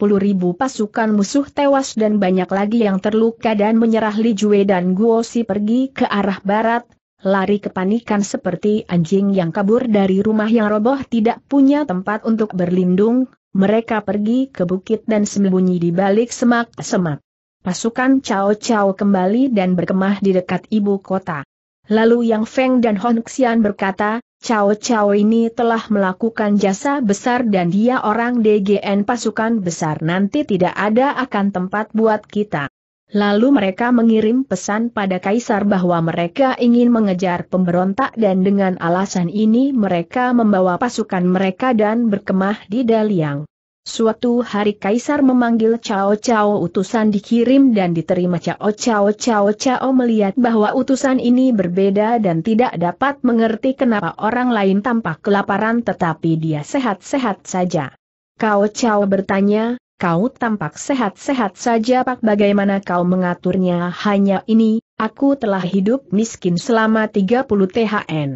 S1: pasukan musuh tewas dan banyak lagi yang terluka dan menyerah Li Jue dan Guo Si pergi ke arah barat, lari kepanikan seperti anjing yang kabur dari rumah yang roboh tidak punya tempat untuk berlindung, mereka pergi ke bukit dan sembunyi di balik semak-semak. Pasukan Cao Cao kembali dan berkemah di dekat ibu kota. Lalu Yang Feng dan Hong Xian berkata, Cao Cao ini telah melakukan jasa besar dan dia orang DGN pasukan besar nanti tidak ada akan tempat buat kita. Lalu mereka mengirim pesan pada Kaisar bahwa mereka ingin mengejar pemberontak dan dengan alasan ini mereka membawa pasukan mereka dan berkemah di Daliang. Suatu hari Kaisar memanggil Cao Cao utusan dikirim dan diterima Cao Cao Cao Cao melihat bahwa utusan ini berbeda dan tidak dapat mengerti kenapa orang lain tampak kelaparan tetapi dia sehat-sehat saja. Cao Cao bertanya, kau tampak sehat-sehat saja pak bagaimana kau mengaturnya hanya ini, aku telah hidup miskin selama 30 THN.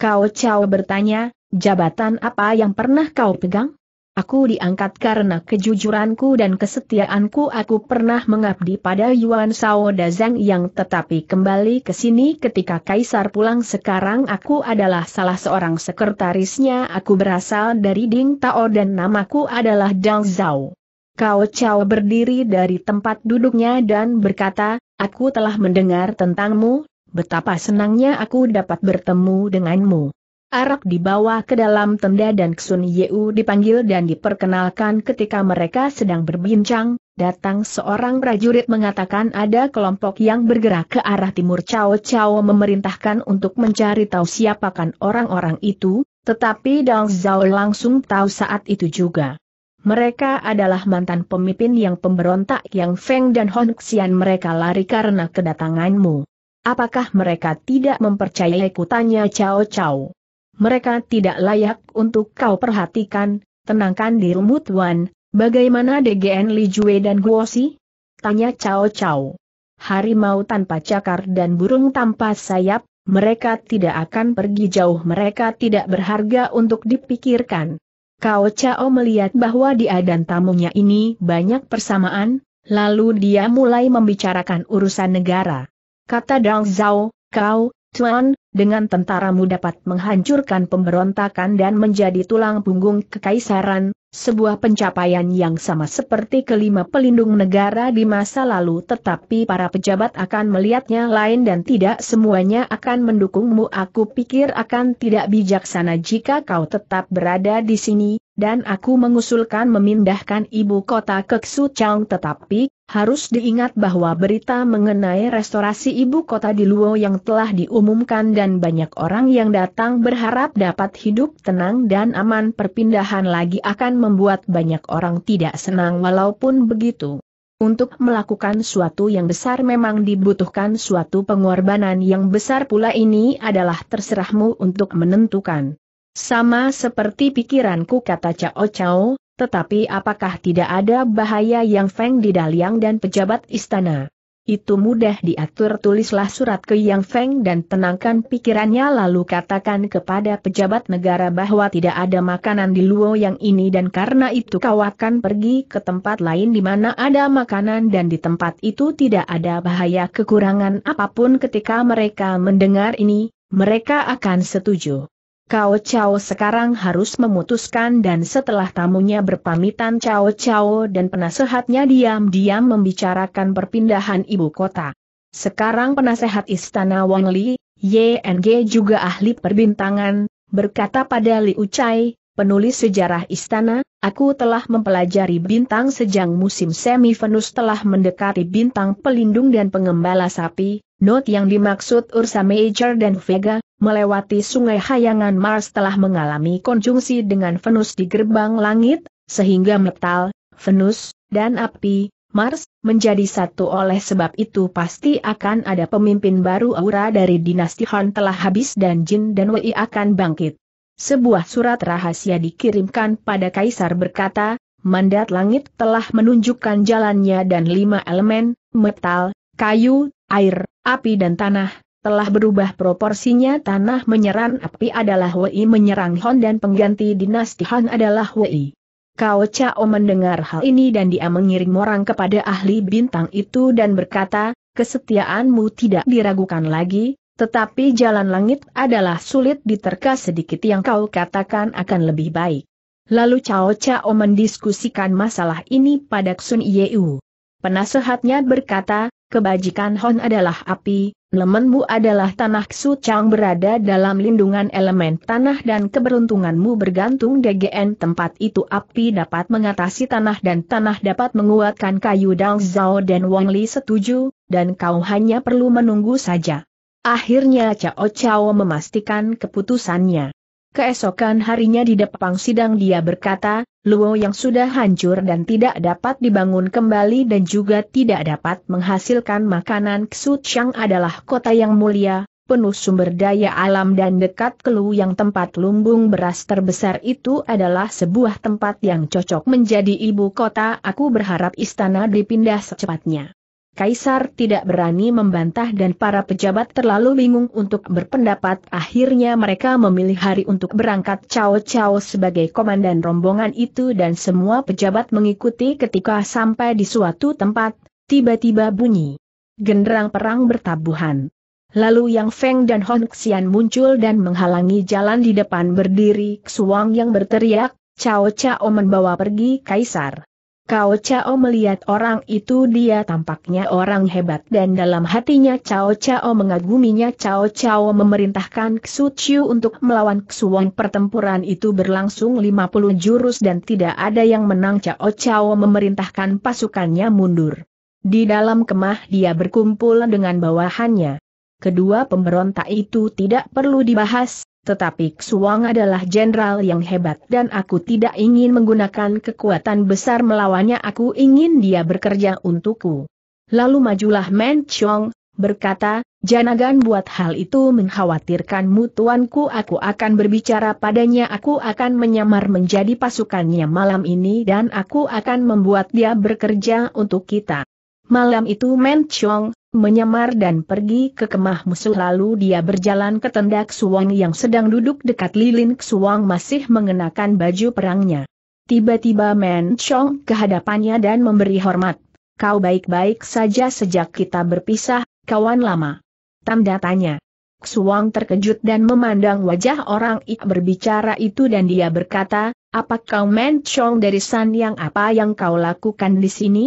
S1: Kau Cao bertanya, jabatan apa yang pernah kau pegang? Aku diangkat karena kejujuranku dan kesetiaanku aku pernah mengabdi pada Yuan Sao Dazeng yang tetapi kembali ke sini ketika Kaisar pulang sekarang aku adalah salah seorang sekretarisnya aku berasal dari Ding Tao dan namaku adalah Dang Zhao. Kao Chao berdiri dari tempat duduknya dan berkata, aku telah mendengar tentangmu, betapa senangnya aku dapat bertemu denganmu. Arak dibawa ke dalam tenda dan Ksun Yeu dipanggil dan diperkenalkan ketika mereka sedang berbincang, datang seorang prajurit mengatakan ada kelompok yang bergerak ke arah timur Cao Cao memerintahkan untuk mencari tahu siapakan orang-orang itu, tetapi Dong Zhao langsung tahu saat itu juga. Mereka adalah mantan pemimpin yang pemberontak yang Feng dan Hon Xian mereka lari karena kedatanganmu. Apakah mereka tidak mempercayai kutanya Cao Cao? mereka tidak layak untuk kau perhatikan, tenangkan dirimu tuan, bagaimana DGN Li Jue dan Guo Si? Tanya Cao Cao. Harimau tanpa cakar dan burung tanpa sayap, mereka tidak akan pergi jauh mereka tidak berharga untuk dipikirkan. Cao Cao melihat bahwa dia dan tamunya ini banyak persamaan, lalu dia mulai membicarakan urusan negara. Kata Dong Zhao, kau, Tuan, dengan tentaramu dapat menghancurkan pemberontakan dan menjadi tulang punggung kekaisaran, sebuah pencapaian yang sama seperti kelima pelindung negara di masa lalu tetapi para pejabat akan melihatnya lain dan tidak semuanya akan mendukungmu aku pikir akan tidak bijaksana jika kau tetap berada di sini, dan aku mengusulkan memindahkan ibu kota ke Xuchang tetapi harus diingat bahwa berita mengenai restorasi ibu kota di Luo yang telah diumumkan dan banyak orang yang datang berharap dapat hidup tenang dan aman perpindahan lagi akan membuat banyak orang tidak senang walaupun begitu. Untuk melakukan suatu yang besar memang dibutuhkan suatu pengorbanan yang besar pula ini adalah terserahmu untuk menentukan. Sama seperti pikiranku kata Cao Cao, tetapi apakah tidak ada bahaya yang Feng di Daliang dan pejabat istana? Itu mudah diatur tulislah surat ke Yang Feng dan tenangkan pikirannya lalu katakan kepada pejabat negara bahwa tidak ada makanan di Luo yang ini dan karena itu kau akan pergi ke tempat lain di mana ada makanan dan di tempat itu tidak ada bahaya kekurangan apapun ketika mereka mendengar ini, mereka akan setuju kau Cao sekarang harus memutuskan dan setelah tamunya berpamitan Cao Cao dan penasehatnya diam-diam membicarakan perpindahan ibu kota. Sekarang penasehat istana Wang Li, YNG juga ahli perbintangan, berkata pada Li Uchai, penulis sejarah istana, aku telah mempelajari bintang sejak musim semi Venus telah mendekati bintang pelindung dan pengembala sapi, Note yang dimaksud Ursa Major dan Vega, melewati sungai Hayangan Mars telah mengalami konjungsi dengan Venus di gerbang langit, sehingga metal, Venus, dan api, Mars, menjadi satu oleh sebab itu pasti akan ada pemimpin baru aura dari dinasti Han telah habis dan Jin dan Wei akan bangkit. Sebuah surat rahasia dikirimkan pada Kaisar berkata, mandat langit telah menunjukkan jalannya dan lima elemen, metal, kayu, air, api dan tanah, telah berubah proporsinya tanah menyerang api adalah Wei menyerang Hon dan pengganti dinasti Han adalah Wei. Kao Chao mendengar hal ini dan dia mengirim orang kepada ahli bintang itu dan berkata, kesetiaanmu tidak diragukan lagi, tetapi jalan langit adalah sulit diterka sedikit yang kau katakan akan lebih baik. Lalu Cao Cao mendiskusikan masalah ini pada Sun Yeu. Penasehatnya berkata, kebajikan Hon adalah api, lemenmu adalah tanah Ksu Chang berada dalam lindungan elemen tanah dan keberuntunganmu bergantung DGN tempat itu api dapat mengatasi tanah dan tanah dapat menguatkan kayu Dang Zhao dan Wang Li setuju, dan kau hanya perlu menunggu saja. Akhirnya Cao Cao memastikan keputusannya. Keesokan harinya di depan sidang dia berkata, Luo yang sudah hancur dan tidak dapat dibangun kembali dan juga tidak dapat menghasilkan makanan Ksu Chang adalah kota yang mulia, penuh sumber daya alam dan dekat ke Lu yang tempat lumbung beras terbesar itu adalah sebuah tempat yang cocok menjadi ibu kota. Aku berharap istana dipindah secepatnya. Kaisar tidak berani membantah dan para pejabat terlalu bingung untuk berpendapat akhirnya mereka memilih hari untuk berangkat Cao Cao sebagai komandan rombongan itu dan semua pejabat mengikuti ketika sampai di suatu tempat, tiba-tiba bunyi. Genderang perang bertabuhan. Lalu Yang Feng dan Hong Xian muncul dan menghalangi jalan di depan berdiri Xuang yang berteriak, Cao Cao membawa pergi Kaisar. Cao Cao melihat orang itu dia tampaknya orang hebat dan dalam hatinya Cao Cao mengaguminya Cao Cao memerintahkan Xu Chiu untuk melawan Xu Wang. pertempuran itu berlangsung 50 jurus dan tidak ada yang menang Cao Cao memerintahkan pasukannya mundur. Di dalam kemah dia berkumpul dengan bawahannya. Kedua pemberontak itu tidak perlu dibahas, tetapi Xuang adalah jenderal yang hebat dan aku tidak ingin menggunakan kekuatan besar melawannya aku ingin dia bekerja untukku. Lalu majulah Men Chong, berkata, Janagan buat hal itu mengkhawatirkanmu tuanku aku akan berbicara padanya aku akan menyamar menjadi pasukannya malam ini dan aku akan membuat dia bekerja untuk kita. Malam itu Men Chong, menyamar dan pergi ke kemah musuh lalu dia berjalan ke tenda Xuang yang sedang duduk dekat lilin Xuang masih mengenakan baju perangnya. Tiba-tiba Men Chong kehadapannya dan memberi hormat. Kau baik-baik saja sejak kita berpisah, kawan lama. Tanda tanya. Xuang terkejut dan memandang wajah orang Ik berbicara itu dan dia berkata, apa kau Men Chong dari San yang apa yang kau lakukan di sini?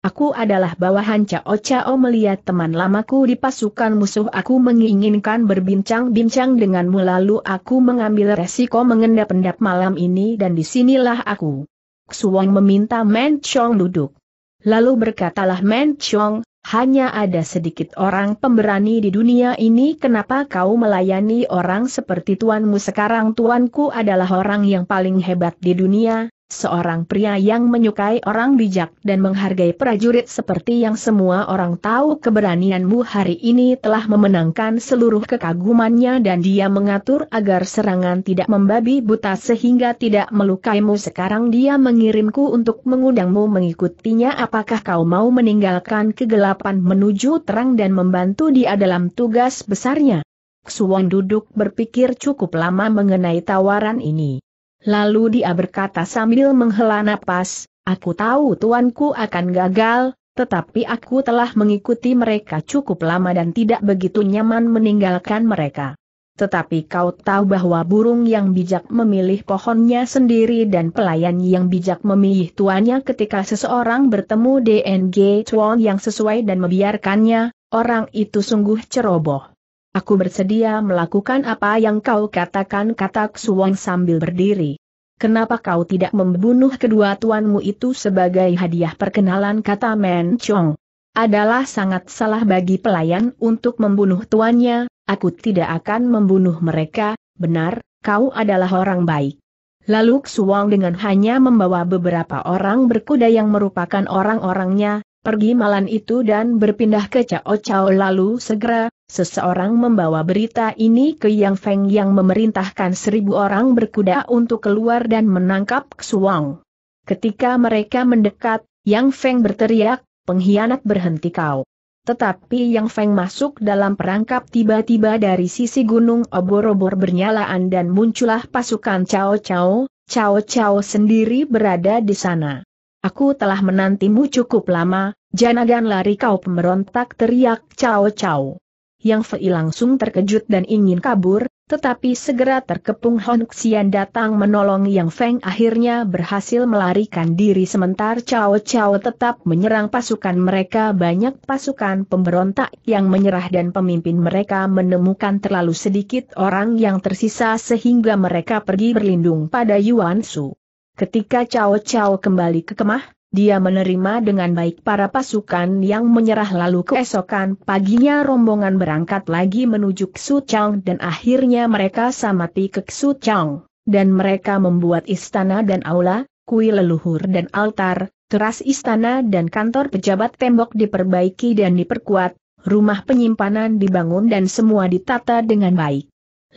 S1: Aku adalah bawahan Cao Cao melihat teman lamaku di pasukan musuh aku menginginkan berbincang-bincang denganmu lalu aku mengambil resiko mengendap-endap malam ini dan disinilah aku. Xuang meminta Men Chong duduk. Lalu berkatalah Men Chong, hanya ada sedikit orang pemberani di dunia ini kenapa kau melayani orang seperti tuanmu sekarang tuanku adalah orang yang paling hebat di dunia, seorang pria yang menyukai orang bijak dan menghargai prajurit seperti yang semua orang tahu keberanianmu hari ini telah memenangkan seluruh kekagumannya dan dia mengatur agar serangan tidak membabi buta sehingga tidak melukaimu sekarang dia mengirimku untuk mengundangmu mengikutinya apakah kau mau meninggalkan kegelapan menuju terang dan membantu dia dalam tugas besarnya. Suwon duduk berpikir cukup lama mengenai tawaran ini. Lalu dia berkata sambil menghela napas, aku tahu tuanku akan gagal, tetapi aku telah mengikuti mereka cukup lama dan tidak begitu nyaman meninggalkan mereka. Tetapi kau tahu bahwa burung yang bijak memilih pohonnya sendiri dan pelayan yang bijak memilih tuannya ketika seseorang bertemu DNG Chuan yang sesuai dan membiarkannya, orang itu sungguh ceroboh. Aku bersedia melakukan apa yang kau katakan kata Xuan sambil berdiri. Kenapa kau tidak membunuh kedua tuanmu itu sebagai hadiah perkenalan kata Men Chong? Adalah sangat salah bagi pelayan untuk membunuh tuannya, aku tidak akan membunuh mereka, benar, kau adalah orang baik. Lalu Xuang dengan hanya membawa beberapa orang berkuda yang merupakan orang-orangnya, pergi malam itu dan berpindah ke Cao Cao lalu segera, seseorang membawa berita ini ke Yang Feng yang memerintahkan seribu orang berkuda untuk keluar dan menangkap Xuang. Ketika mereka mendekat, Yang Feng berteriak, pengkhianat berhenti kau. Tetapi Yang Feng masuk dalam perangkap tiba-tiba dari sisi gunung obor-obor bernyalaan dan muncullah pasukan Cao Cao, Cao Cao sendiri berada di sana. Aku telah menantimu cukup lama, janagan lari kau pemberontak teriak cao cao. Yang Fei langsung terkejut dan ingin kabur, tetapi segera terkepung Hon Xian datang menolong Yang Feng akhirnya berhasil melarikan diri sementara Cao Cao tetap menyerang pasukan mereka banyak pasukan pemberontak yang menyerah dan pemimpin mereka menemukan terlalu sedikit orang yang tersisa sehingga mereka pergi berlindung pada Yuan Su. Ketika Cao Cao kembali ke kemah, dia menerima dengan baik para pasukan yang menyerah lalu keesokan paginya rombongan berangkat lagi menuju Ksu Chang dan akhirnya mereka samati ke Chang. dan mereka membuat istana dan aula, kuil leluhur dan altar, teras istana dan kantor pejabat tembok diperbaiki dan diperkuat, rumah penyimpanan dibangun dan semua ditata dengan baik.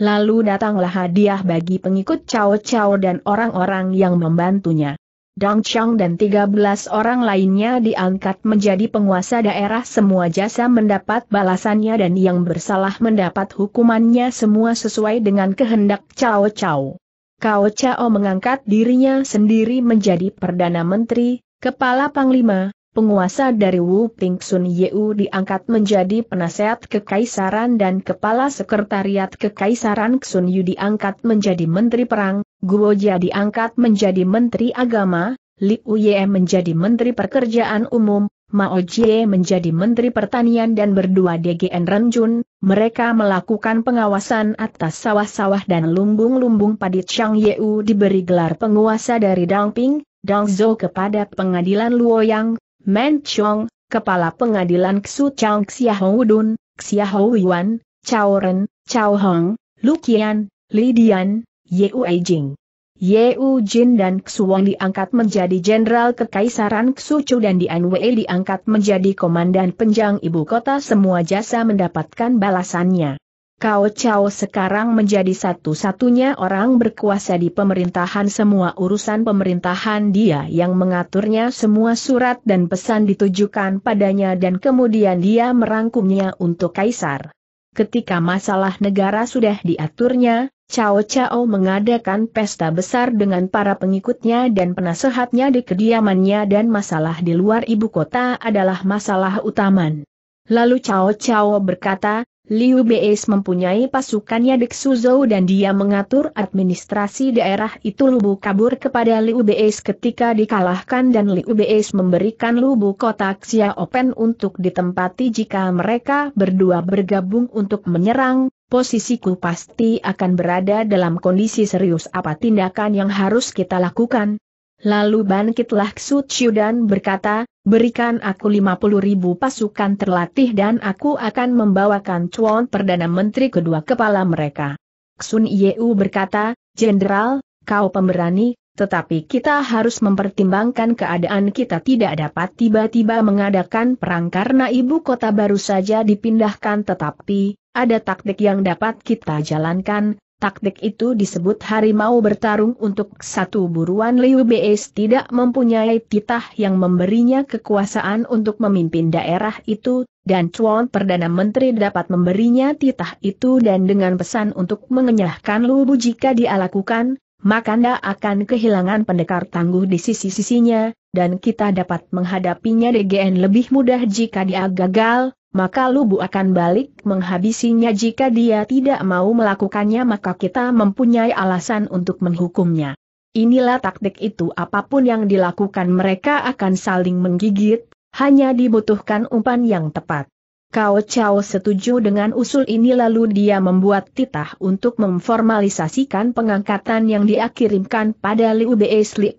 S1: Lalu datanglah hadiah bagi pengikut Cao Cao dan orang-orang yang membantunya. Dong Chang dan 13 orang lainnya diangkat menjadi penguasa daerah semua jasa mendapat balasannya dan yang bersalah mendapat hukumannya semua sesuai dengan kehendak Cao Cao. Cao Cao mengangkat dirinya sendiri menjadi Perdana Menteri, Kepala Panglima, penguasa dari Wu Ping Sun Yu diangkat menjadi penasehat kekaisaran dan kepala sekretariat kekaisaran Sun Yu diangkat menjadi menteri perang, Guo Jia diangkat menjadi menteri agama, Liu Ye menjadi menteri pekerjaan umum, Mao Jie menjadi menteri pertanian dan berdua DGN Renjun, mereka melakukan pengawasan atas sawah-sawah dan lumbung-lumbung padi Chang Yeu diberi gelar penguasa dari Dangping, Dangzhou kepada pengadilan Luoyang, Men Chong, Kepala Pengadilan Ksu Chang Xiahou Wudun, Xiahou Yuan, Chao Ren, Chao Hong, Lu Qian, Lukian, Lidian, Yeu Jing. U Jin dan Ksu Wong diangkat menjadi Jenderal Kekaisaran Ksu Chu dan Dian Wei diangkat menjadi Komandan Penjang Ibu Kota semua jasa mendapatkan balasannya. Kau Chao sekarang menjadi satu-satunya orang berkuasa di pemerintahan semua urusan pemerintahan dia yang mengaturnya semua surat dan pesan ditujukan padanya dan kemudian dia merangkumnya untuk kaisar. Ketika masalah negara sudah diaturnya, Cao Chao mengadakan pesta besar dengan para pengikutnya dan penasehatnya di kediamannya dan masalah di luar ibu kota adalah masalah utaman. Lalu Cao Chao berkata, Liu Beis mempunyai pasukannya di Suzhou dan dia mengatur administrasi daerah itu Lubu kabur kepada Liu Beis ketika dikalahkan dan Liu Beis memberikan Lubu kotak Xia Open untuk ditempati jika mereka berdua bergabung untuk menyerang, posisiku pasti akan berada dalam kondisi serius apa tindakan yang harus kita lakukan. Lalu bangkitlah Xu Chiu dan berkata, Berikan aku 50 ribu pasukan terlatih dan aku akan membawakan cuan Perdana Menteri kedua kepala mereka. Sun Yeu berkata, Jenderal, kau pemberani, tetapi kita harus mempertimbangkan keadaan kita tidak dapat tiba-tiba mengadakan perang karena ibu kota baru saja dipindahkan tetapi, ada taktik yang dapat kita jalankan, Taktik itu disebut harimau bertarung untuk satu buruan Liu Beis tidak mempunyai titah yang memberinya kekuasaan untuk memimpin daerah itu, dan Chuan Perdana Menteri dapat memberinya titah itu dan dengan pesan untuk mengenyahkan Lu Bu jika dia lakukan, maka Anda akan kehilangan pendekar tangguh di sisi-sisinya, dan kita dapat menghadapinya dengan lebih mudah jika dia gagal, maka Lubu akan balik menghabisinya jika dia tidak mau melakukannya maka kita mempunyai alasan untuk menghukumnya. Inilah taktik itu apapun yang dilakukan mereka akan saling menggigit, hanya dibutuhkan umpan yang tepat. Kau Chao setuju dengan usul ini lalu dia membuat titah untuk memformalisasikan pengangkatan yang diakirimkan pada Liu Bes. Liu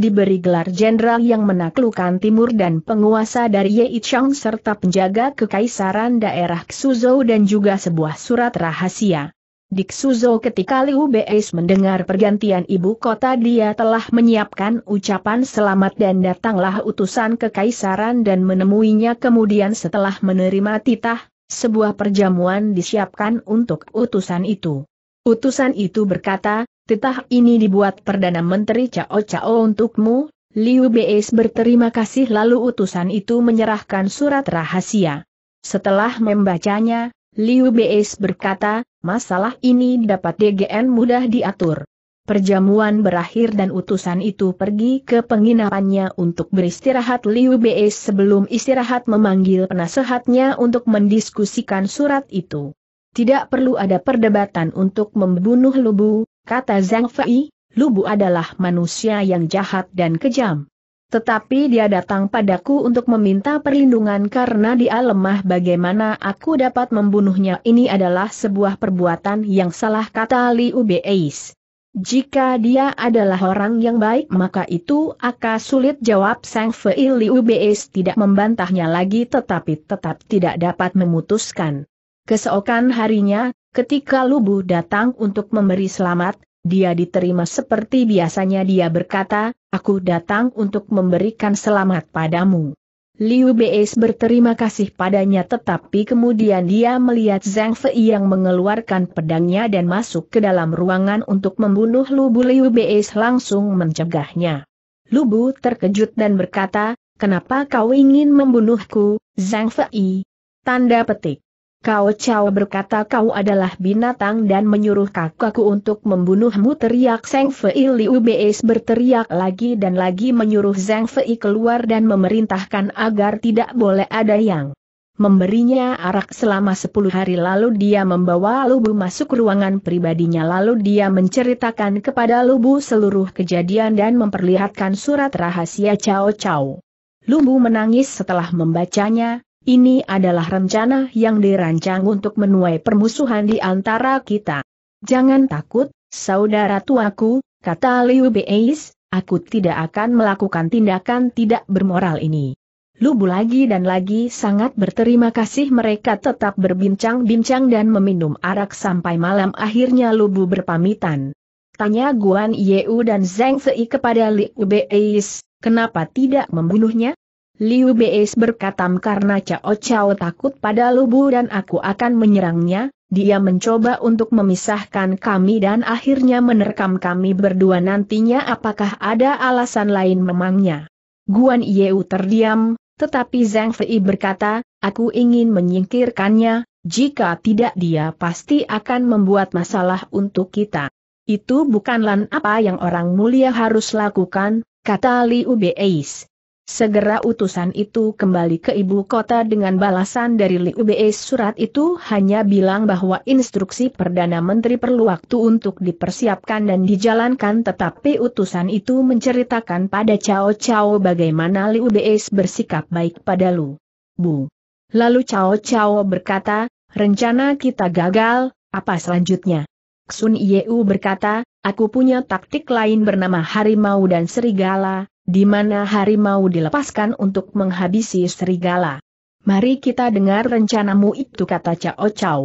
S1: diberi gelar jenderal yang menaklukkan timur dan penguasa dari Ye Chang serta penjaga kekaisaran daerah Suzhou dan juga sebuah surat rahasia. Dik Suzo ketika Liu Beis mendengar pergantian ibu kota dia telah menyiapkan ucapan selamat dan datanglah utusan kekaisaran dan menemuinya kemudian setelah menerima titah, sebuah perjamuan disiapkan untuk utusan itu. Utusan itu berkata, titah ini dibuat Perdana Menteri Cao Cao untukmu, Liu Beis berterima kasih lalu utusan itu menyerahkan surat rahasia. Setelah membacanya, Liu Beis berkata, masalah ini dapat DGN mudah diatur. Perjamuan berakhir dan utusan itu pergi ke penginapannya untuk beristirahat Liu Beis sebelum istirahat memanggil penasehatnya untuk mendiskusikan surat itu. Tidak perlu ada perdebatan untuk membunuh Lubu, kata Zhang Fei, Lubu adalah manusia yang jahat dan kejam. Tetapi dia datang padaku untuk meminta perlindungan karena dia lemah bagaimana aku dapat membunuhnya ini adalah sebuah perbuatan yang salah kata Li Ubeis. Jika dia adalah orang yang baik maka itu akan sulit jawab Sang Fei Li Ubeis tidak membantahnya lagi tetapi tetap tidak dapat memutuskan. Keseokan harinya, ketika Lubu datang untuk memberi selamat, dia diterima seperti biasanya dia berkata, aku datang untuk memberikan selamat padamu. Liu Beis berterima kasih padanya tetapi kemudian dia melihat Zhang Fei yang mengeluarkan pedangnya dan masuk ke dalam ruangan untuk membunuh Lubu Liu Beis langsung mencegahnya. Lubu terkejut dan berkata, kenapa kau ingin membunuhku, Zhang Fei? Tanda petik. Kau Chao berkata kau adalah binatang dan menyuruh kakakku untuk membunuhmu teriak Zhang Fei Liu Beis berteriak lagi dan lagi menyuruh Zhang Fei keluar dan memerintahkan agar tidak boleh ada yang memberinya arak selama 10 hari lalu dia membawa Lubu masuk ruangan pribadinya lalu dia menceritakan kepada Lubu seluruh kejadian dan memperlihatkan surat rahasia Chao Chao. Lubu menangis setelah membacanya, ini adalah rencana yang dirancang untuk menuai permusuhan di antara kita. Jangan takut, saudara tuaku, kata Liu Beis, aku tidak akan melakukan tindakan tidak bermoral ini. Lubu lagi dan lagi sangat berterima kasih mereka tetap berbincang-bincang dan meminum arak sampai malam akhirnya Lubu berpamitan. Tanya Guan Yeu dan Zhang Fei kepada Liu Beis, kenapa tidak membunuhnya? Liu Beis berkatam karena Cao Cao takut pada Lubu dan aku akan menyerangnya, dia mencoba untuk memisahkan kami dan akhirnya menerkam kami berdua nantinya apakah ada alasan lain memangnya. Guan Yeu terdiam, tetapi Zhang Fei berkata, aku ingin menyingkirkannya, jika tidak dia pasti akan membuat masalah untuk kita. Itu bukanlah apa yang orang mulia harus lakukan, kata Liu Beis. Segera utusan itu kembali ke ibu kota dengan balasan dari Liu surat itu hanya bilang bahwa instruksi Perdana Menteri perlu waktu untuk dipersiapkan dan dijalankan tetapi utusan itu menceritakan pada Cao Cao bagaimana Liu bersikap baik pada Lu Bu. Lalu Cao Cao berkata, rencana kita gagal, apa selanjutnya? Sun Yeu berkata, aku punya taktik lain bernama harimau dan serigala, di mana harimau dilepaskan untuk menghabisi serigala. Mari kita dengar rencanamu itu kata Cao Cao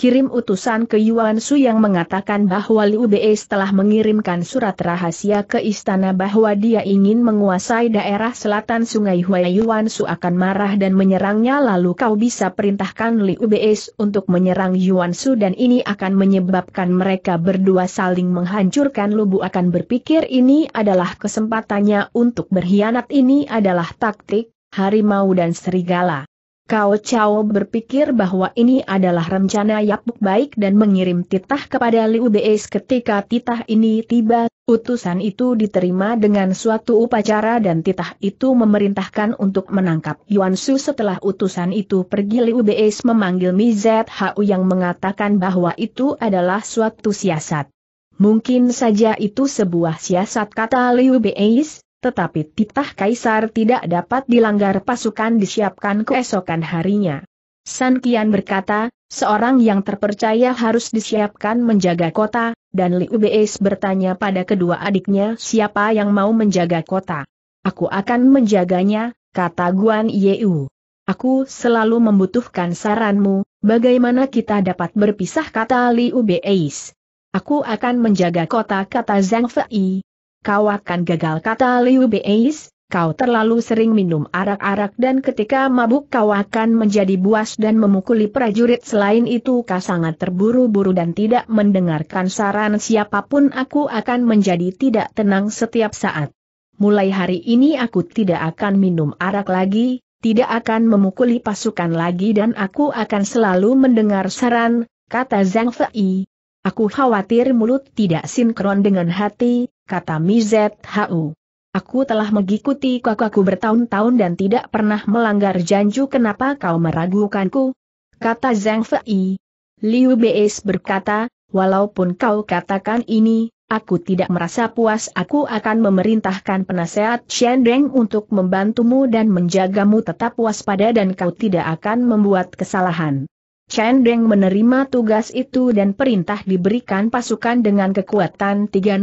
S1: kirim utusan ke Yuan Su yang mengatakan bahwa Liu Bei telah mengirimkan surat rahasia ke istana bahwa dia ingin menguasai daerah selatan Sungai Huai Yuan Su akan marah dan menyerangnya lalu kau bisa perintahkan Liu Bei untuk menyerang Yuan Su dan ini akan menyebabkan mereka berdua saling menghancurkan Lubu akan berpikir ini adalah kesempatannya untuk berkhianat ini adalah taktik, harimau dan serigala. Kau Chao berpikir bahwa ini adalah rencana Yapuk baik dan mengirim titah kepada Liu Beis ketika titah ini tiba, utusan itu diterima dengan suatu upacara dan titah itu memerintahkan untuk menangkap Yuan Su setelah utusan itu pergi Liu Beis memanggil Mi ZHU yang mengatakan bahwa itu adalah suatu siasat. Mungkin saja itu sebuah siasat kata Liu Beis, tetapi titah kaisar tidak dapat dilanggar pasukan disiapkan keesokan harinya. San Kian berkata, seorang yang terpercaya harus disiapkan menjaga kota, dan Liu Beis bertanya pada kedua adiknya siapa yang mau menjaga kota. Aku akan menjaganya, kata Guan Yeu. Aku selalu membutuhkan saranmu, bagaimana kita dapat berpisah kata Liu Beis. Aku akan menjaga kota kata Zhang Fei, kau akan gagal kata Liu Beis, kau terlalu sering minum arak-arak dan ketika mabuk kau akan menjadi buas dan memukuli prajurit selain itu kau sangat terburu-buru dan tidak mendengarkan saran siapapun aku akan menjadi tidak tenang setiap saat. Mulai hari ini aku tidak akan minum arak lagi, tidak akan memukuli pasukan lagi dan aku akan selalu mendengar saran, kata Zhang Fei, Aku khawatir mulut tidak sinkron dengan hati, kata Mizhu. Aku telah mengikuti kakakku bertahun-tahun dan tidak pernah melanggar janji. kenapa kau meragukanku? Kata Zhang Fei. Liu Beis berkata, walaupun kau katakan ini, aku tidak merasa puas aku akan memerintahkan penasehat Deng untuk membantumu dan menjagamu tetap waspada dan kau tidak akan membuat kesalahan. Chen Deng menerima tugas itu dan perintah diberikan pasukan dengan kekuatan 30.000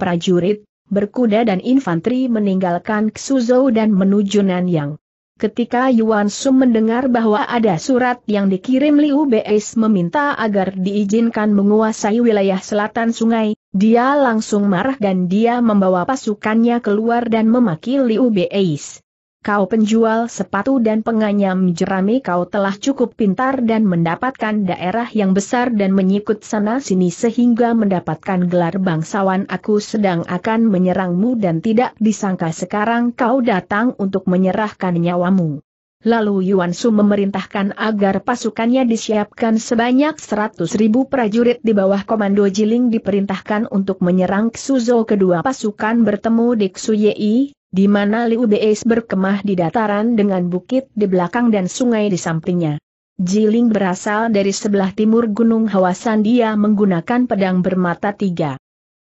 S1: prajurit, berkuda dan infanteri meninggalkan Xuzhou dan menuju Nanyang. Ketika Yuan Su mendengar bahwa ada surat yang dikirim Liu Beis meminta agar diizinkan menguasai wilayah selatan sungai, dia langsung marah dan dia membawa pasukannya keluar dan memaki Liu Beis. Kau penjual sepatu dan penganyam jerami kau telah cukup pintar dan mendapatkan daerah yang besar dan menyikut sana-sini sehingga mendapatkan gelar bangsawan aku sedang akan menyerangmu dan tidak disangka sekarang kau datang untuk menyerahkan nyawamu. Lalu Yuan Su memerintahkan agar pasukannya disiapkan sebanyak 100 ribu prajurit di bawah komando Jiling diperintahkan untuk menyerang Suzhou kedua pasukan bertemu di Xuyei, di mana Liu Beis berkemah di dataran dengan bukit di belakang dan sungai di sampingnya. Jiling berasal dari sebelah timur Gunung Hawasan dia menggunakan pedang bermata tiga.